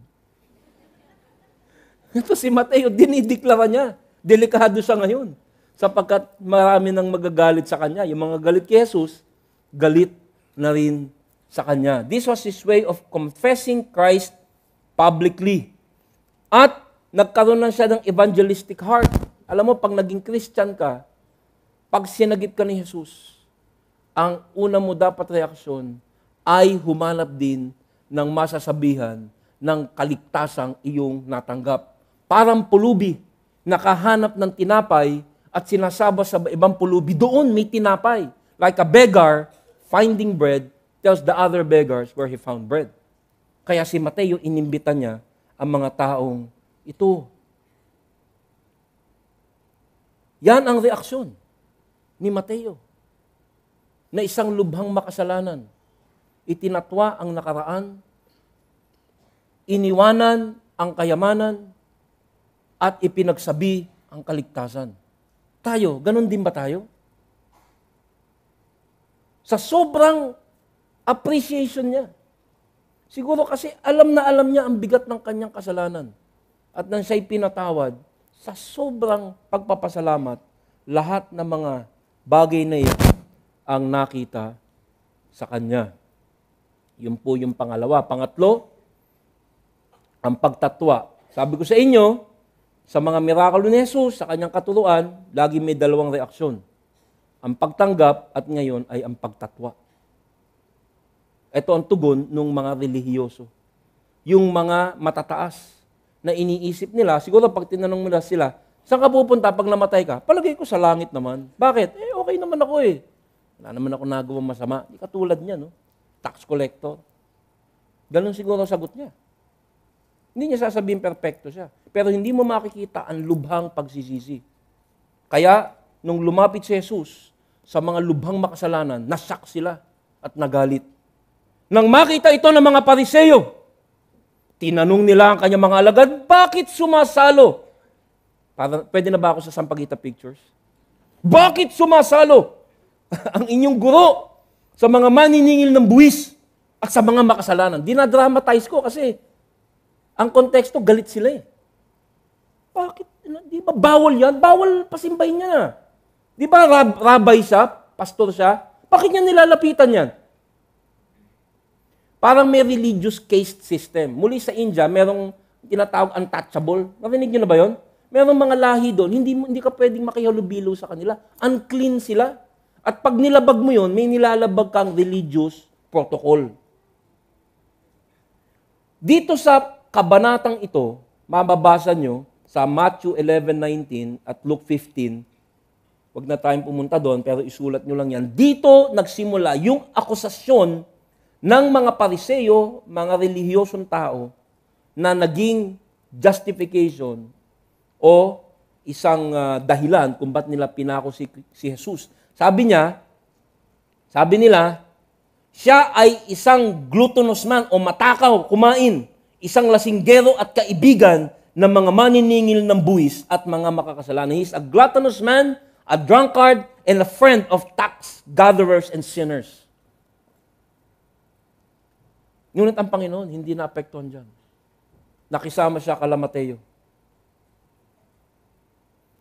Ito si Mateo, dinideklara niya. Delikado siya ngayon. Sapagkat marami nang magagalit sa kanya. Yung mga galit kay Jesus, galit na rin sa kanya. This was his way of confessing Christ publicly. At nagkaroon na siya ng evangelistic heart alam mo, pag naging Christian ka, pag sinagip ka ni Jesus, ang una mo dapat reaksyon ay humanap din ng masasabihan ng kaligtasang iyong natanggap. Parang pulubi, nakahanap ng tinapay at sinasaba sa ibang pulubi, doon may tinapay. Like a beggar finding bread tells the other beggars where he found bread. Kaya si Mateo inimbita niya ang mga taong ito, yan ang reaksyon ni Mateo na isang lubhang makasalanan. Itinatwa ang nakaraan, iniwanan ang kayamanan, at ipinagsabi ang kaligtasan. Tayo, ganun din ba tayo? Sa sobrang appreciation niya, siguro kasi alam na alam niya ang bigat ng kanyang kasalanan at nang siya'y pinatawad, sa sobrang pagpapasalamat, lahat ng mga bagay na iyon ang nakita sa kanya. Yun po yung pangalawa. Pangatlo, ang pagtatwa. Sabi ko sa inyo, sa mga mirakulo ni Jesus, sa kanyang katuruan, lagi may dalawang reaksyon. Ang pagtanggap at ngayon ay ang pagtatwa. Ito ang tugon ng mga relihiyoso. Yung mga matataas na iniisip nila, siguro pag tinanong nila sila, saan ka pupunta pag namatay ka? Palagay ko sa langit naman. Bakit? Eh, okay naman ako eh. Wala naman ako nagawang masama. Di katulad niya, no? Tax collector. Ganun siguro sagot niya. Hindi niya sasabihin perfecto siya. Pero hindi mo makikita ang lubhang pagsisisi. Kaya, nung lumapit si Jesus sa mga lubhang makasalanan, nasak sila at nagalit. Nang makita ito ng mga pariseyo, Tinanong nila ang kanyang mga alagad, bakit sumasalo? Para, pwede na ba ako sa Sampaguita Pictures? Bakit sumasalo ang inyong guro sa mga maniningil ng buwis at sa mga makasalanan? Dinadramatize ko kasi ang konteksto, galit sila eh. Bakit? Ano, di ba bawal yan? Bawal pasimbahin niya na. Di ba rab- rabay siya? Pastor siya? Bakit niya nilalapitan yan? Parang may religious caste system. Muli sa India, merong tinatawag untouchable. Narinig nyo na ba yon? Merong mga lahi doon, hindi, hindi ka pwedeng makihalubilo sa kanila. Unclean sila. At pag nilabag mo yon, may nilalabag kang religious protocol. Dito sa kabanatang ito, mababasa nyo sa Matthew 11.19 at Luke 15, Huwag na tayong pumunta doon, pero isulat nyo lang yan. Dito nagsimula yung akusasyon ng mga pariseyo, mga relihiyosong tao na naging justification o isang uh, dahilan kung ba't nila pinako si, si Jesus. Sabi niya, sabi nila, siya ay isang glutinous man o matakaw, kumain, isang lasinggero at kaibigan ng mga maniningil ng buwis at mga makakasalanan. is a gluttonous man, a drunkard, and a friend of tax gatherers and sinners. Ngunit ang Panginoon, hindi naapektuhan dyan. Nakisama siya kala Mateo.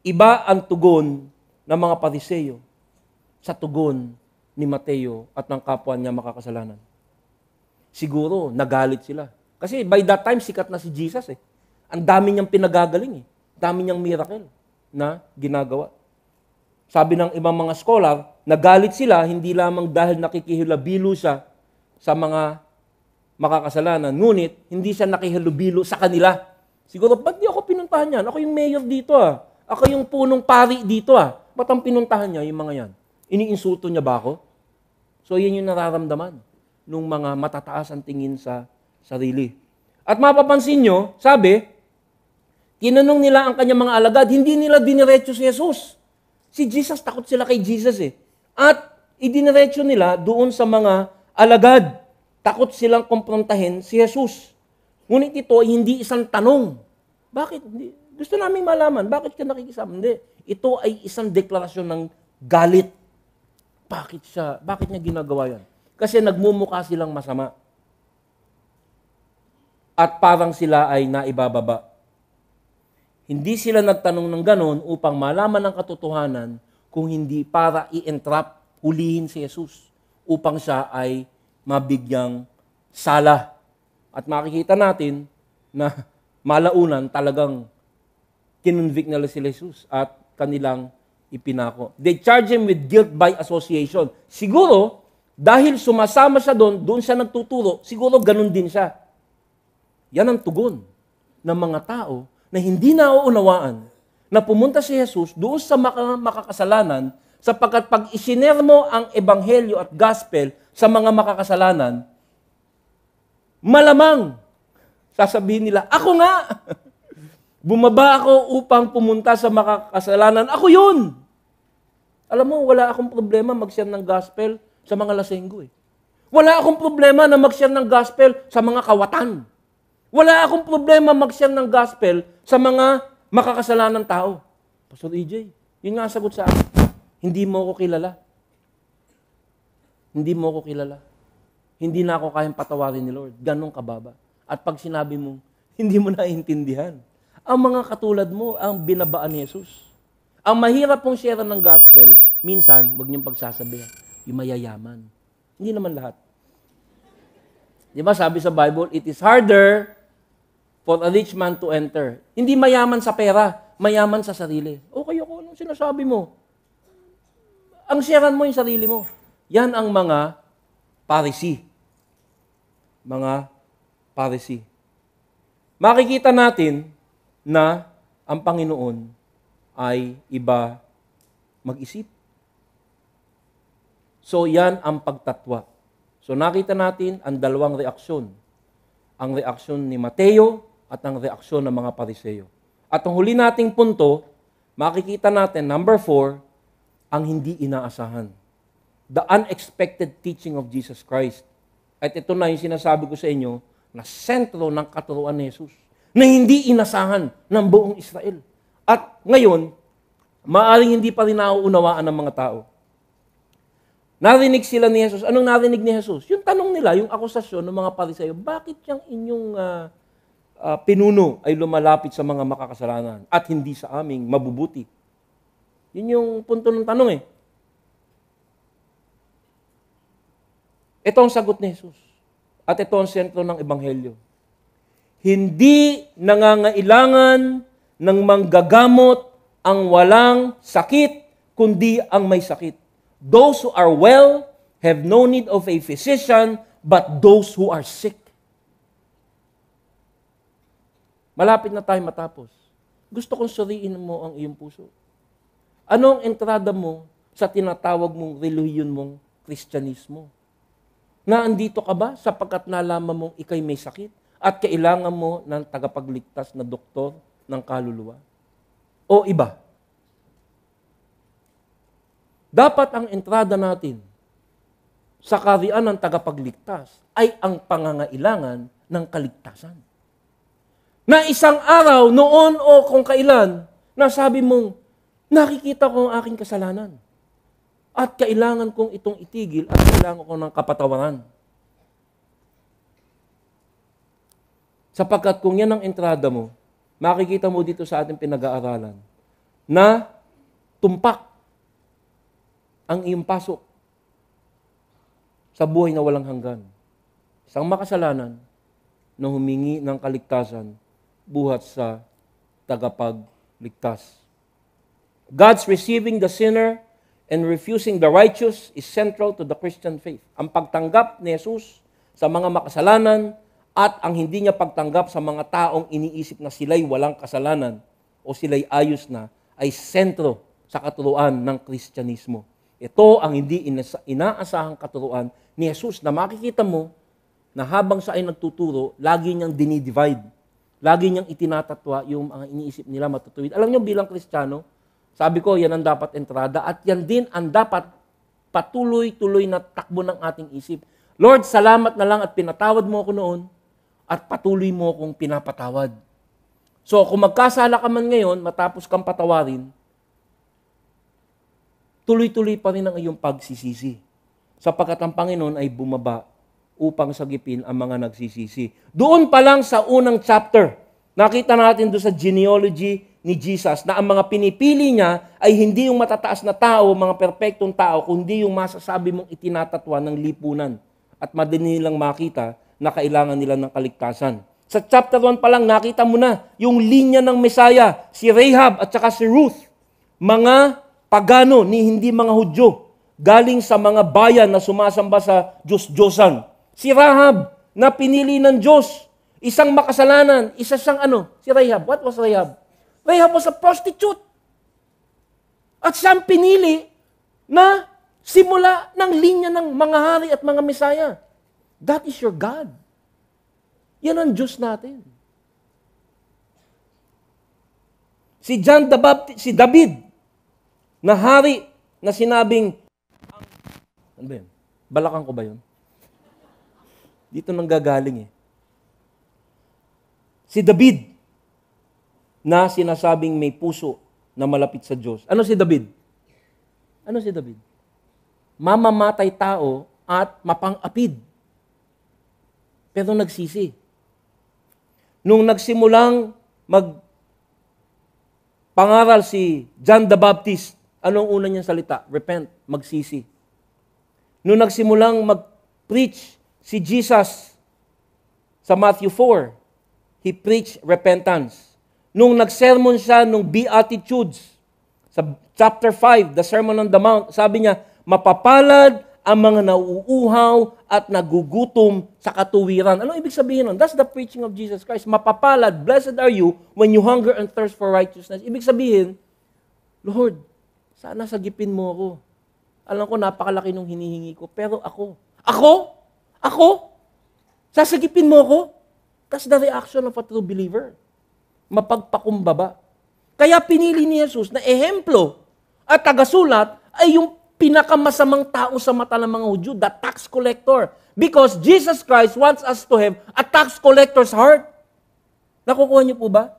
Iba ang tugon ng mga pariseyo sa tugon ni Mateo at ng kapwa niya makakasalanan. Siguro, nagalit sila. Kasi by that time, sikat na si Jesus eh. Ang dami niyang pinagagaling eh. Dami niyang miracle na ginagawa. Sabi ng ibang mga scholar, nagalit sila hindi lamang dahil nakikihilabilo siya sa mga makakasalanan. Ngunit, hindi siya nakihalubilo sa kanila. Siguro, ba't di ako pinuntahan niyan? Ako yung mayor dito ah. Ako yung punong pari dito ah. Ba't ang pinuntahan niya yung mga yan? Iniinsulto niya ba ako? So, yan yung nararamdaman ng mga matataas ang tingin sa sarili. At mapapansin nyo, sabi, tinanong nila ang kanyang mga alagad, hindi nila diniretso si Jesus. Si Jesus, takot sila kay Jesus eh. At idiniretso nila doon sa mga alagad. Takot silang kumprontahin si Jesus. Ngunit ito ay hindi isang tanong. Bakit? Gusto namin malaman, bakit ka nakikisama? Hindi. Ito ay isang deklarasyon ng galit. Bakit siya, bakit niya ginagawa yan? Kasi nagmumukha silang masama. At parang sila ay naibababa. Hindi sila nagtanong ng ganon upang malaman ang katotohanan kung hindi para i-entrap, hulihin si Jesus upang siya ay mabigyang sala. At makikita natin na malaunan talagang kinonvict nila si Jesus at kanilang ipinako. They charge him with guilt by association. Siguro, dahil sumasama siya doon, doon siya nagtuturo, siguro ganun din siya. Yan ang tugon ng mga tao na hindi nauunawaan na pumunta si Jesus doon sa makakasalanan sapagkat pag isinermo ang ebanghelyo at gospel, sa mga makakasalanan, malamang sasabihin nila, ako nga, bumaba ako upang pumunta sa makakasalanan, ako yun. Alam mo, wala akong problema mag ng gospel sa mga lasenggo eh. Wala akong problema na mag ng gospel sa mga kawatan. Wala akong problema mag ng gospel sa mga makakasalanan tao. Pastor EJ, yun nga ang sagot sa akin. Hindi mo ako kilala. Hindi mo ako kilala. Hindi na ako kayang patawarin ni Lord. Ganong kababa. At pag sinabi mo, hindi mo naiintindihan. Ang mga katulad mo, ang binabaan ni Jesus. Ang mahirap pong share ng gospel, minsan, wag niyong pagsasabihan, yung mayayaman. Hindi naman lahat. Di ba sabi sa Bible, it is harder for a rich man to enter. Hindi mayaman sa pera, mayaman sa sarili. Okay ako, anong sinasabi mo? Ang sharean mo yung sarili mo. Yan ang mga Parisi. Mga Parisi. Makikita natin na ang Panginoon ay iba mag-isip. So yan ang pagtatwa. So nakita natin ang dalawang reaksyon. Ang reaksyon ni Mateo at ang reaksyon ng mga Pariseo. At ang huli nating punto, makikita natin, number four, ang hindi inaasahan the unexpected teaching of Jesus Christ. At ito na yung sinasabi ko sa inyo na sentro ng katuruan ni Jesus na hindi inasahan ng buong Israel. At ngayon, maaring hindi pa rin nauunawaan ng mga tao. Narinig sila ni Jesus. Anong narinig ni Jesus? Yung tanong nila, yung akusasyon ng mga parisayo, bakit yung inyong uh, uh, pinuno ay lumalapit sa mga makakasalanan at hindi sa aming mabubuti? Yun yung punto ng tanong eh. Ito ang sagot ni Jesus. At ito ang sentro ng Ebanghelyo. Hindi nangangailangan ng manggagamot ang walang sakit, kundi ang may sakit. Those who are well have no need of a physician, but those who are sick. Malapit na tayo matapos. Gusto kong suriin mo ang iyong puso. Anong entrada mo sa tinatawag mong reliyon mong Kristyanismo? na andito ka ba sapagkat nalaman mong ikay may sakit at kailangan mo ng tagapagligtas na doktor ng kaluluwa? O iba? Dapat ang entrada natin sa karian ng tagapagligtas ay ang pangangailangan ng kaligtasan. Na isang araw, noon o kung kailan, nasabi mong, nakikita ko ang aking kasalanan at kailangan kong itong itigil at kailangan ko ng kapatawaran. Sapagkat kung yan ang entrada mo, makikita mo dito sa ating pinag-aaralan na tumpak ang iyong pasok sa buhay na walang hanggan. Isang makasalanan na humingi ng kaligtasan buhat sa tagapagligtas. God's receiving the sinner and refusing the righteous is central to the Christian faith. Ang pagtanggap ni Jesus sa mga makasalanan at ang hindi niya pagtanggap sa mga taong iniisip na sila'y walang kasalanan o sila'y ayos na ay sentro sa katuruan ng Kristyanismo. Ito ang hindi inaasahang katuruan ni Jesus na makikita mo na habang siya ay nagtuturo, lagi niyang dinidivide. Lagi niyang itinatatwa yung mga iniisip nila matutuwid. Alam niyo bilang Kristiyano, sabi ko, yan ang dapat entrada at yan din ang dapat patuloy-tuloy na takbo ng ating isip. Lord, salamat na lang at pinatawad mo ako noon at patuloy mo akong pinapatawad. So kung magkasala ka man ngayon, matapos kang patawarin, tuloy-tuloy pa rin ang iyong pagsisisi. Sapagkat ang Panginoon ay bumaba upang sagipin ang mga nagsisisi. Doon pa lang sa unang chapter, nakita natin doon sa genealogy ni Jesus na ang mga pinipili niya ay hindi yung matataas na tao, mga perpektong tao, kundi yung masasabi mong itinatatwa ng lipunan. At madali nilang makita na kailangan nila ng kaligtasan. Sa chapter 1 pa lang, nakita mo na yung linya ng Mesaya, si Rahab at saka si Ruth. Mga pagano, ni hindi mga Hudyo, galing sa mga bayan na sumasamba sa Diyos-Diyosan. Si Rahab, na pinili ng Diyos, isang makasalanan, isa siyang ano, si Rahab. What was Rahab? Rahab was a prostitute. At siya pinili na simula ng linya ng mga hari at mga misaya. That is your God. Yan ang Diyos natin. Si John the Baptist, si David, na hari, na sinabing, ano ba yun? Balakan ko ba yun? Dito nang gagaling eh. Si David, na sinasabing may puso na malapit sa Diyos. Ano si David? Ano si David? Mamamatay tao at mapangapid. Pero nagsisi. Nung nagsimulang mag pangaral si John the Baptist, anong una niyang salita? Repent, magsisi. Nung nagsimulang mag-preach si Jesus sa Matthew 4, he preached repentance nung nag-sermon siya nung Beatitudes, sa chapter 5, the Sermon on the Mount, sabi niya, mapapalad ang mga nauuhaw at nagugutom sa katuwiran. Ano ibig sabihin nun? That's the preaching of Jesus Christ. Mapapalad, blessed are you when you hunger and thirst for righteousness. Ibig sabihin, Lord, sana sagipin mo ako. Alam ko, napakalaki nung hinihingi ko, pero ako, ako, ako, sasagipin mo ako? That's the reaction of a true believer mapagpakumbaba. Kaya pinili ni Jesus na ehemplo at tagasulat ay yung pinakamasamang tao sa mata ng mga Hudyo, the tax collector. Because Jesus Christ wants us to have a tax collector's heart. Nakukuha niyo po ba?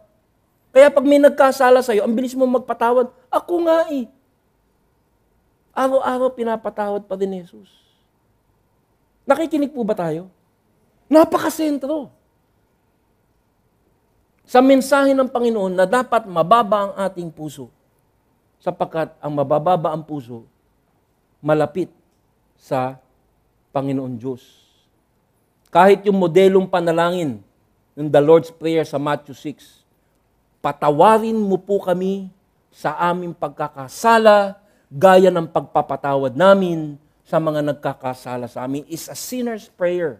Kaya pag may nagkasala sa'yo, ang bilis mo magpatawad. Ako nga eh. Araw-araw pinapatawad pa din ni Jesus. Nakikinig po ba tayo? Napakasentro sa mensahe ng Panginoon na dapat mababa ang ating puso. Sapagkat ang mabababa ang puso, malapit sa Panginoon Diyos. Kahit yung modelong panalangin ng the Lord's Prayer sa Matthew 6, patawarin mo po kami sa aming pagkakasala gaya ng pagpapatawad namin sa mga nagkakasala sa amin is a sinner's prayer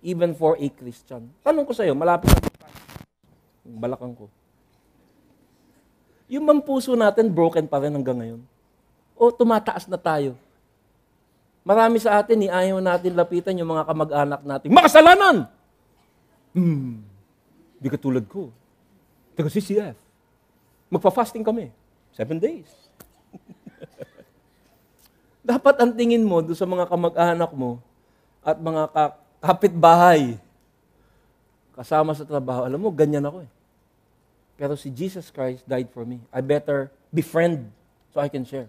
even for a Christian. Tanong ko sa iyo, malapit na balakang ko. Yung bang puso natin, broken pa rin hanggang ngayon. O tumataas na tayo. Marami sa atin, iayaw eh, natin lapitan yung mga kamag-anak natin. Makasalanan! Hmm, di katulad ko. Taga CCF. Magpa-fasting kami. Seven days. Dapat ang tingin mo do sa mga kamag-anak mo at mga kapitbahay kasama sa trabaho. Alam mo, ganyan ako eh. Pero si Jesus Christ died for me. I better befriend so I can share.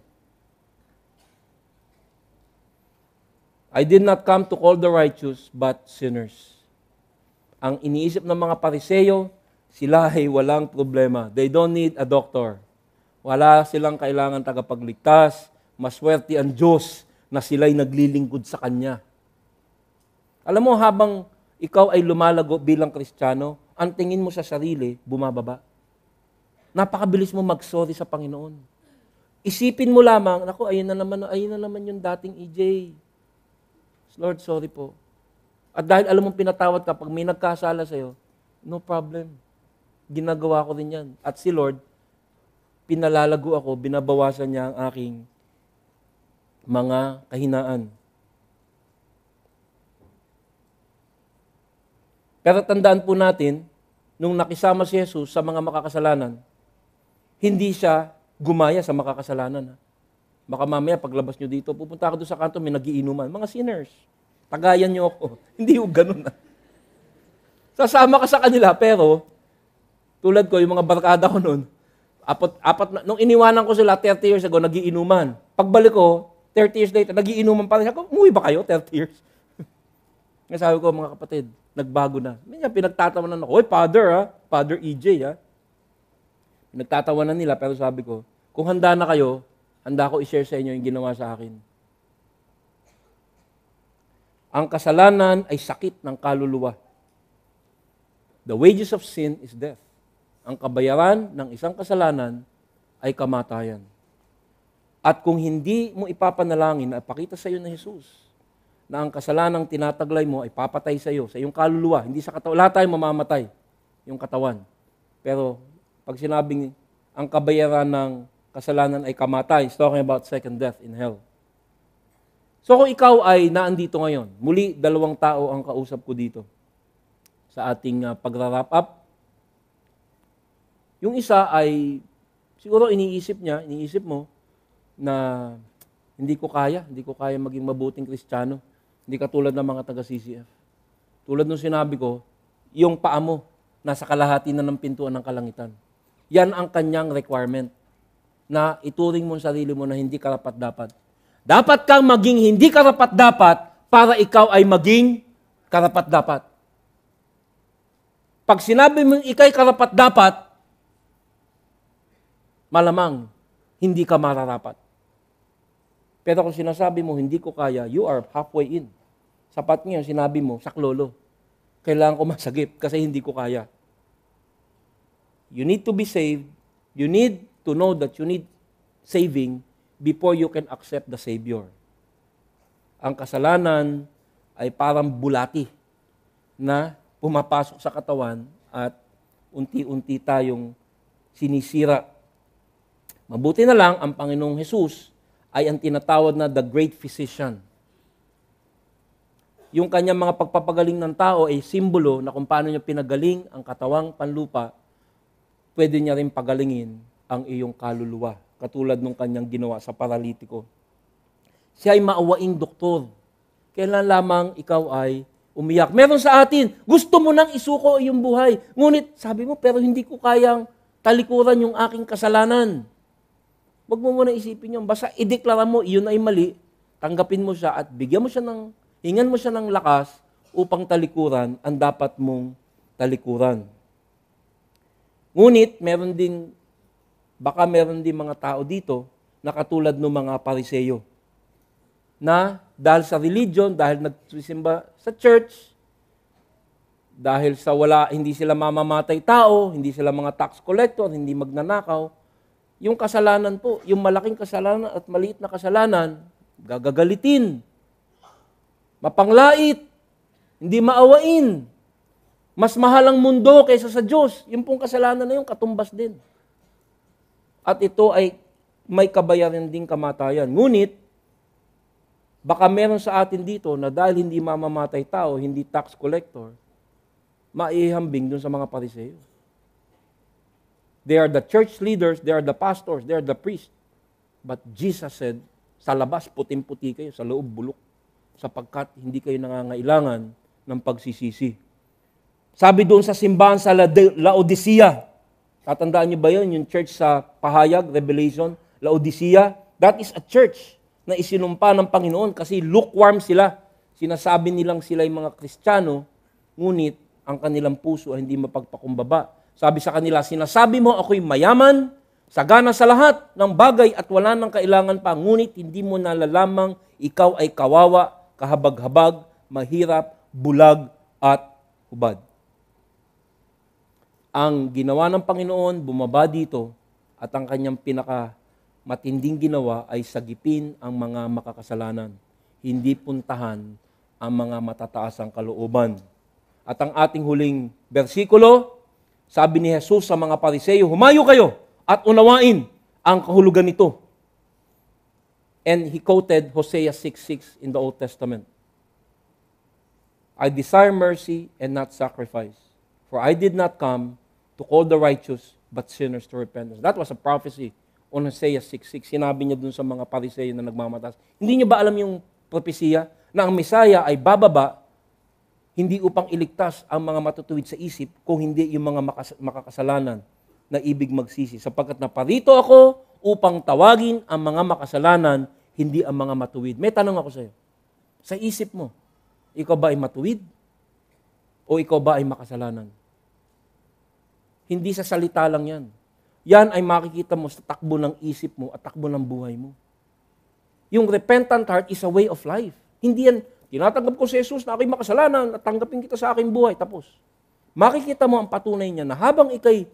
I did not come to call the righteous, but sinners. Ang iniisip ng mga pariseyo, sila ay walang problema. They don't need a doctor. Wala silang kailangan tagapagligtas. Maswerte ang Diyos na sila'y naglilingkod sa Kanya. Alam mo, habang ikaw ay lumalago bilang kristyano, ang tingin mo sa sarili, bumababa. Napakabilis mo mag-sorry sa Panginoon. Isipin mo lamang, nako ayun na naman, ayun na naman yung dating EJ. Lord, sorry po. At dahil alam mo pinatawad ka, pag may nagkasala sa'yo, no problem. Ginagawa ko rin yan. At si Lord, pinalalago ako, binabawasan niya ang aking mga kahinaan. Pero tandaan po natin, nung nakisama si Jesus sa mga makakasalanan, hindi siya gumaya sa makakasalanan. Ha? Baka mamaya paglabas nyo dito, pupunta ako doon sa kanto, may nagiinuman. Mga sinners, tagayan nyo ako. hindi yung ganun. Ha? Sasama ka sa kanila, pero tulad ko, yung mga barkada ko noon, apat, apat nung iniwanan ko sila 30 years ago, nagiinuman. Pagbalik ko, 30 years later, nagiinuman pa rin ako, umuwi ba kayo 30 years? Nga sabi ko, mga kapatid, nagbago na. Minya pinagtatawanan ako, Hoy, Father, ha? Ah. Father EJ, ha? Ah. Nagtatawanan nila, pero sabi ko, kung handa na kayo, handa ko i-share sa inyo yung ginawa sa akin. Ang kasalanan ay sakit ng kaluluwa. The wages of sin is death. Ang kabayaran ng isang kasalanan ay kamatayan. At kung hindi mo ipapanalangin na ipakita sa iyo na Jesus, na ang kasalanang tinataglay mo ay papatay sa iyo, sa iyong kaluluwa, hindi sa katawan. Lahat tayo mamamatay, yung katawan. Pero pag sinabing ang kabayaran ng kasalanan ay kamatay, it's talking about second death in hell. So kung ikaw ay naandito ngayon, muli dalawang tao ang kausap ko dito sa ating uh, pagra-wrap up. Yung isa ay siguro iniisip niya, iniisip mo na hindi ko kaya, hindi ko kaya maging mabuting Kristiyano. Hindi katulad ng mga taga-CCF. Tulad nung sinabi ko, yung paa mo, nasa kalahati na ng pintuan ng kalangitan. Yan ang kanyang requirement na ituring mo ang sarili mo na hindi karapat-dapat. Dapat kang maging hindi karapat-dapat para ikaw ay maging karapat-dapat. Pag sinabi mong ikay karapat-dapat, malamang hindi ka mararapat. Pero kung sinasabi mo, hindi ko kaya, you are halfway in. Sapat niya, sinabi mo, saklolo. Kailangan ko masagip kasi hindi ko kaya you need to be saved, you need to know that you need saving before you can accept the Savior. Ang kasalanan ay parang bulati na pumapasok sa katawan at unti-unti tayong sinisira. Mabuti na lang ang Panginoong Hesus ay ang tinatawag na the great physician. Yung kanyang mga pagpapagaling ng tao ay simbolo na kung paano niya pinagaling ang katawang panlupa pwede niya rin pagalingin ang iyong kaluluwa, katulad nung kanyang ginawa sa paralitiko. Siya ay maawaing doktor. Kailan lamang ikaw ay umiyak. Meron sa atin, gusto mo nang isuko yung buhay. Ngunit sabi mo, pero hindi ko kayang talikuran yung aking kasalanan. Huwag mo muna isipin yun. Basta ideklara mo, iyon ay mali, tanggapin mo siya at bigyan mo siya ng, hingan mo siya ng lakas upang talikuran ang dapat mong talikuran. Ngunit meron din, baka meron din mga tao dito na katulad ng mga pariseyo na dahil sa religion, dahil nagsisimba sa church, dahil sa wala, hindi sila mamamatay tao, hindi sila mga tax collector, hindi magnanakaw, yung kasalanan po, yung malaking kasalanan at maliit na kasalanan, gagagalitin, mapanglait, hindi maawain, mas mahal ang mundo kaysa sa Diyos. Yung pong kasalanan na yung katumbas din. At ito ay may kabayaran din kamatayan. Ngunit, baka meron sa atin dito na dahil hindi mamamatay tao, hindi tax collector, maihambing dun sa mga pariseo. They are the church leaders, they are the pastors, they are the priests. But Jesus said, sa labas, puting-puti kayo, sa loob, bulok, sapagkat hindi kayo nangangailangan ng pagsisisi sabi doon sa simbahan sa Laodicea, tatandaan niyo ba yun, yung church sa Pahayag, Revelation, Laodicea, that is a church na isinumpa ng Panginoon kasi lukewarm sila. Sinasabi nilang sila ay mga Kristiyano, ngunit ang kanilang puso ay hindi mapagpakumbaba. Sabi sa kanila, sinasabi mo ako'y mayaman, sagana sa lahat ng bagay at wala nang kailangan pa, ngunit hindi mo nalalamang ikaw ay kawawa, kahabag-habag, mahirap, bulag at hubad ang ginawa ng Panginoon bumaba dito at ang kanyang pinaka matinding ginawa ay sagipin ang mga makakasalanan, hindi puntahan ang mga matataasang kalooban. At ang ating huling bersikulo, sabi ni Jesus sa mga pariseyo, humayo kayo at unawain ang kahulugan nito. And he quoted Hosea 6.6 in the Old Testament. I desire mercy and not sacrifice, for I did not come to call the righteous but sinners to repentance. That was a prophecy on Isaiah 6.6. Sinabi niya dun sa mga pariseyo na nagmamatas. Hindi niyo ba alam yung propesya na ang Messiah ay bababa hindi upang iligtas ang mga matutuwid sa isip kung hindi yung mga makas- makakasalanan na ibig magsisi. Sapagkat naparito ako upang tawagin ang mga makasalanan, hindi ang mga matuwid. May tanong ako sa iyo. Sa isip mo, ikaw ba ay matuwid? O ikaw ba ay makasalanan? Hindi sa salita lang yan. Yan ay makikita mo sa takbo ng isip mo at takbo ng buhay mo. Yung repentant heart is a way of life. Hindi yan, tinatanggap ko si Jesus na ako'y makasalanan at tanggapin kita sa aking buhay. Tapos, makikita mo ang patunay niya na habang ikay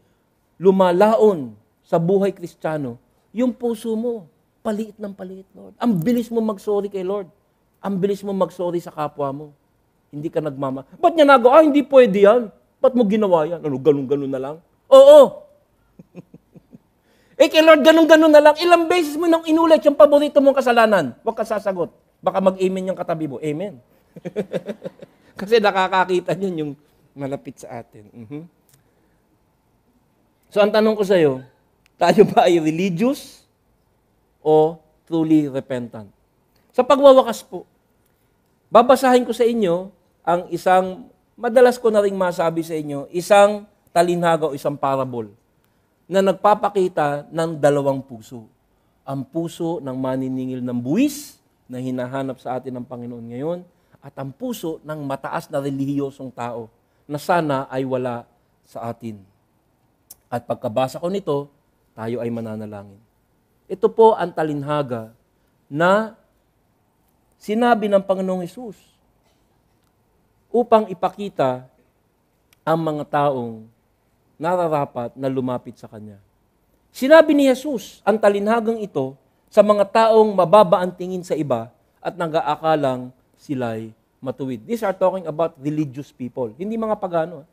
lumalaon sa buhay kristyano, yung puso mo, paliit ng paliit, Lord. Ang bilis mo magsorry kay Lord. Ang bilis mo magsorry sa kapwa mo. Hindi ka nagmama. Ba't niya nagawa? Ah, hindi pwede yan. Ba't mo ginawa yan? Ano, ganun-ganun na lang? Oo! eh, kay Lord, ganun-ganun na lang. Ilang beses mo nang inulit yung paborito mong kasalanan. Huwag ka sasagot. Baka mag-amen yung katabi mo. Amen. Kasi nakakakita niyan yung malapit sa atin. Mm-hmm. So, ang tanong ko sa iyo, tayo ba ay religious o truly repentant? Sa pagwawakas po, babasahin ko sa inyo ang isang madalas ko na rin masabi sa inyo, isang talinhaga o isang parable na nagpapakita ng dalawang puso. Ang puso ng maniningil ng buwis na hinahanap sa atin ng Panginoon ngayon at ang puso ng mataas na relihiyosong tao na sana ay wala sa atin. At pagkabasa ko nito, tayo ay mananalangin. Ito po ang talinhaga na sinabi ng Panginoong Isus upang ipakita ang mga taong nararapat na lumapit sa Kanya. Sinabi ni Jesus ang talinhagang ito sa mga taong mababa ang tingin sa iba at nag-aakalang sila'y matuwid. These are talking about religious people. Hindi mga pagano.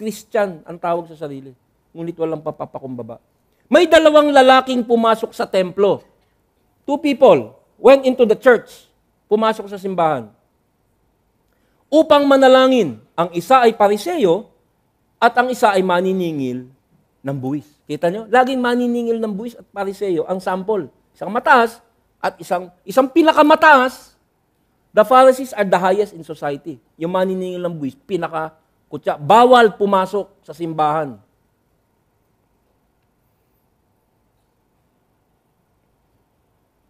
Christian ang tawag sa sarili. Ngunit walang papapakumbaba. May dalawang lalaking pumasok sa templo. Two people went into the church. Pumasok sa simbahan upang manalangin. Ang isa ay pariseyo at ang isa ay maniningil ng buwis. Kita nyo? Laging maniningil ng buwis at pariseyo ang sample. Isang mataas at isang, isang pinakamataas, the Pharisees are the highest in society. Yung maniningil ng buwis, pinaka kutya. Bawal pumasok sa simbahan.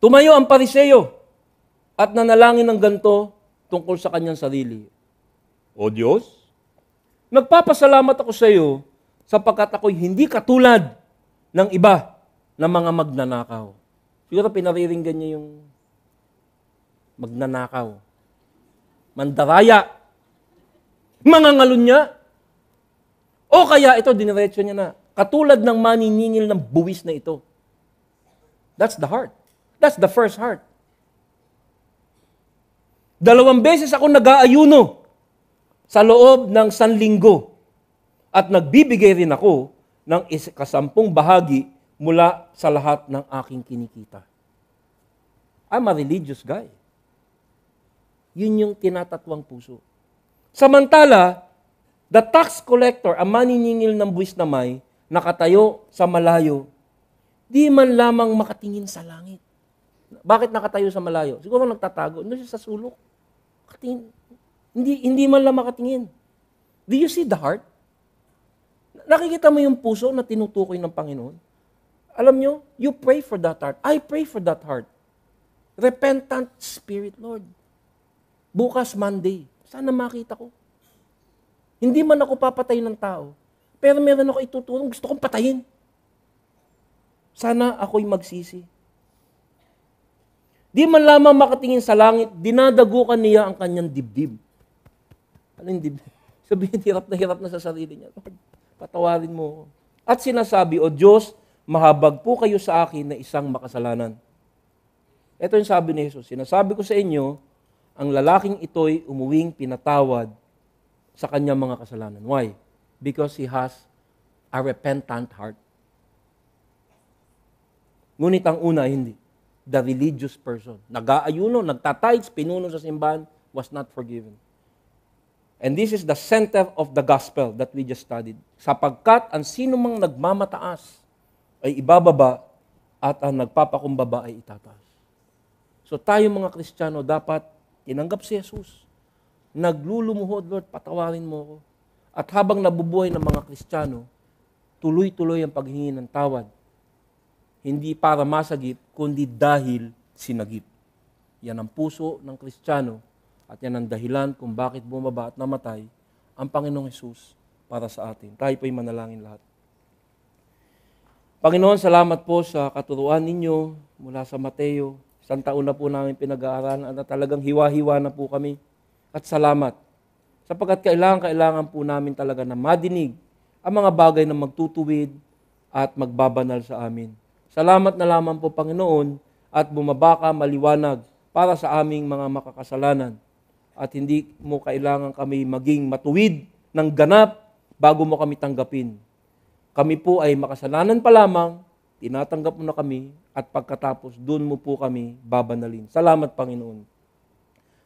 Tumayo ang pariseyo at nanalangin ng ganto tungkol sa kanyang sarili. O Diyos, nagpapasalamat ako sa iyo sapagkat ako'y hindi katulad ng iba na mga magnanakaw. Siguro pinariringgan niya yung magnanakaw. Mandaraya. Mga ngalon niya. O kaya ito, diniretso niya na. Katulad ng maniningil ng buwis na ito. That's the heart. That's the first heart. Dalawang beses ako nag-aayuno sa loob ng sanlinggo. At nagbibigay rin ako ng kasampung bahagi mula sa lahat ng aking kinikita. I'm a religious guy. Yun yung tinatatwang puso. Samantala, the tax collector, ang maniningil ng buwis na may, nakatayo sa malayo, di man lamang makatingin sa langit. Bakit nakatayo sa malayo? Siguro nagtatago. Ano siya sa sulok? Katingin. Hindi, hindi man lang makatingin. Do you see the heart? Nakikita mo yung puso na tinutukoy ng Panginoon? Alam nyo, you pray for that heart. I pray for that heart. Repentant spirit, Lord. Bukas Monday, sana makita ko. Hindi man ako papatay ng tao, pero meron ako itutulong, gusto kong patayin. Sana ako'y magsisi. Di man lamang makatingin sa langit, dinadagukan niya ang kanyang dibdib. Ano yung dibdib? Sabihin, hirap na hirap na sa sarili niya. patawarin mo. At sinasabi, O Diyos, mahabag po kayo sa akin na isang makasalanan. Ito yung sabi ni Jesus, sinasabi ko sa inyo, ang lalaking ito'y umuwing pinatawad sa kanyang mga kasalanan. Why? Because he has a repentant heart. Ngunit ang una, hindi the religious person. Nag-aayuno, nagtatides, pinuno sa simbahan, was not forgiven. And this is the center of the gospel that we just studied. Sapagkat ang sino mang nagmamataas ay ibababa at ang nagpapakumbaba ay itataas. So tayo mga Kristiyano dapat tinanggap si Jesus. Naglulumuhod, Lord, patawarin mo ako. At habang nabubuhay ng mga Kristiyano, tuloy-tuloy ang paghingi ng tawad hindi para masagip, kundi dahil sinagip. Yan ang puso ng Kristiyano at yan ang dahilan kung bakit bumaba at namatay ang Panginoong Hesus para sa atin. Tayo po'y manalangin lahat. Panginoon, salamat po sa katuruan ninyo mula sa Mateo. Isang taon na po namin pinag-aaralan at talagang hiwa-hiwa na po kami. At salamat sapagkat kailangan-kailangan po namin talaga na madinig ang mga bagay na magtutuwid at magbabanal sa amin. Salamat na lamang po Panginoon at bumaba ka maliwanag para sa aming mga makakasalanan. At hindi mo kailangan kami maging matuwid ng ganap bago mo kami tanggapin. Kami po ay makasalanan pa lamang, tinatanggap mo na kami at pagkatapos doon mo po kami babanalin. Salamat Panginoon.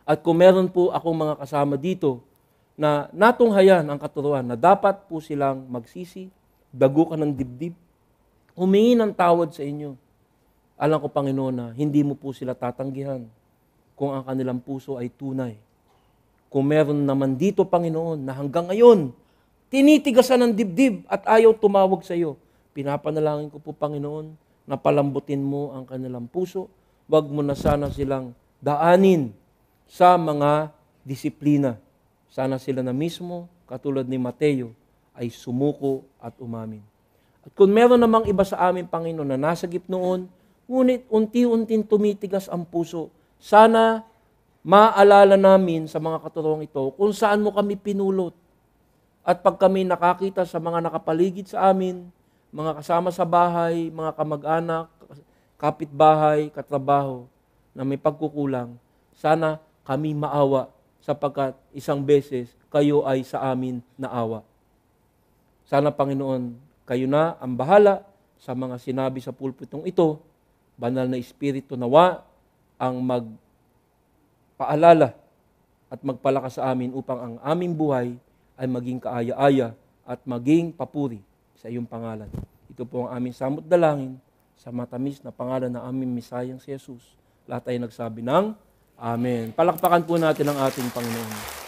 At kung meron po akong mga kasama dito na natunghayan ang katuruan na dapat po silang magsisi, bago ka ng dibdib, humingi ng tawad sa inyo. Alam ko, Panginoon, na hindi mo po sila tatanggihan kung ang kanilang puso ay tunay. Kung meron naman dito, Panginoon, na hanggang ngayon, tinitigasan ng dibdib at ayaw tumawag sa iyo, pinapanalangin ko po, Panginoon, na palambutin mo ang kanilang puso. Huwag mo na sana silang daanin sa mga disiplina. Sana sila na mismo, katulad ni Mateo, ay sumuko at umamin. At kung meron namang iba sa amin, Panginoon, na nasagip noon, ngunit unti-unting tumitigas ang puso, sana maalala namin sa mga katulong ito kung saan mo kami pinulot. At pag kami nakakita sa mga nakapaligid sa amin, mga kasama sa bahay, mga kamag-anak, kapitbahay, katrabaho, na may pagkukulang, sana kami maawa sapagkat isang beses kayo ay sa amin naawa. Sana Panginoon, kayo na ang bahala sa mga sinabi sa pulpitong ito. Banal na Espiritu nawa ang magpaalala at magpalakas sa amin upang ang aming buhay ay maging kaaya-aya at maging papuri sa iyong pangalan. Ito po ang aming samot dalangin sa matamis na pangalan na aming misayang si Jesus. Lahat ay nagsabi ng Amen. Palakpakan po natin ang ating Panginoon.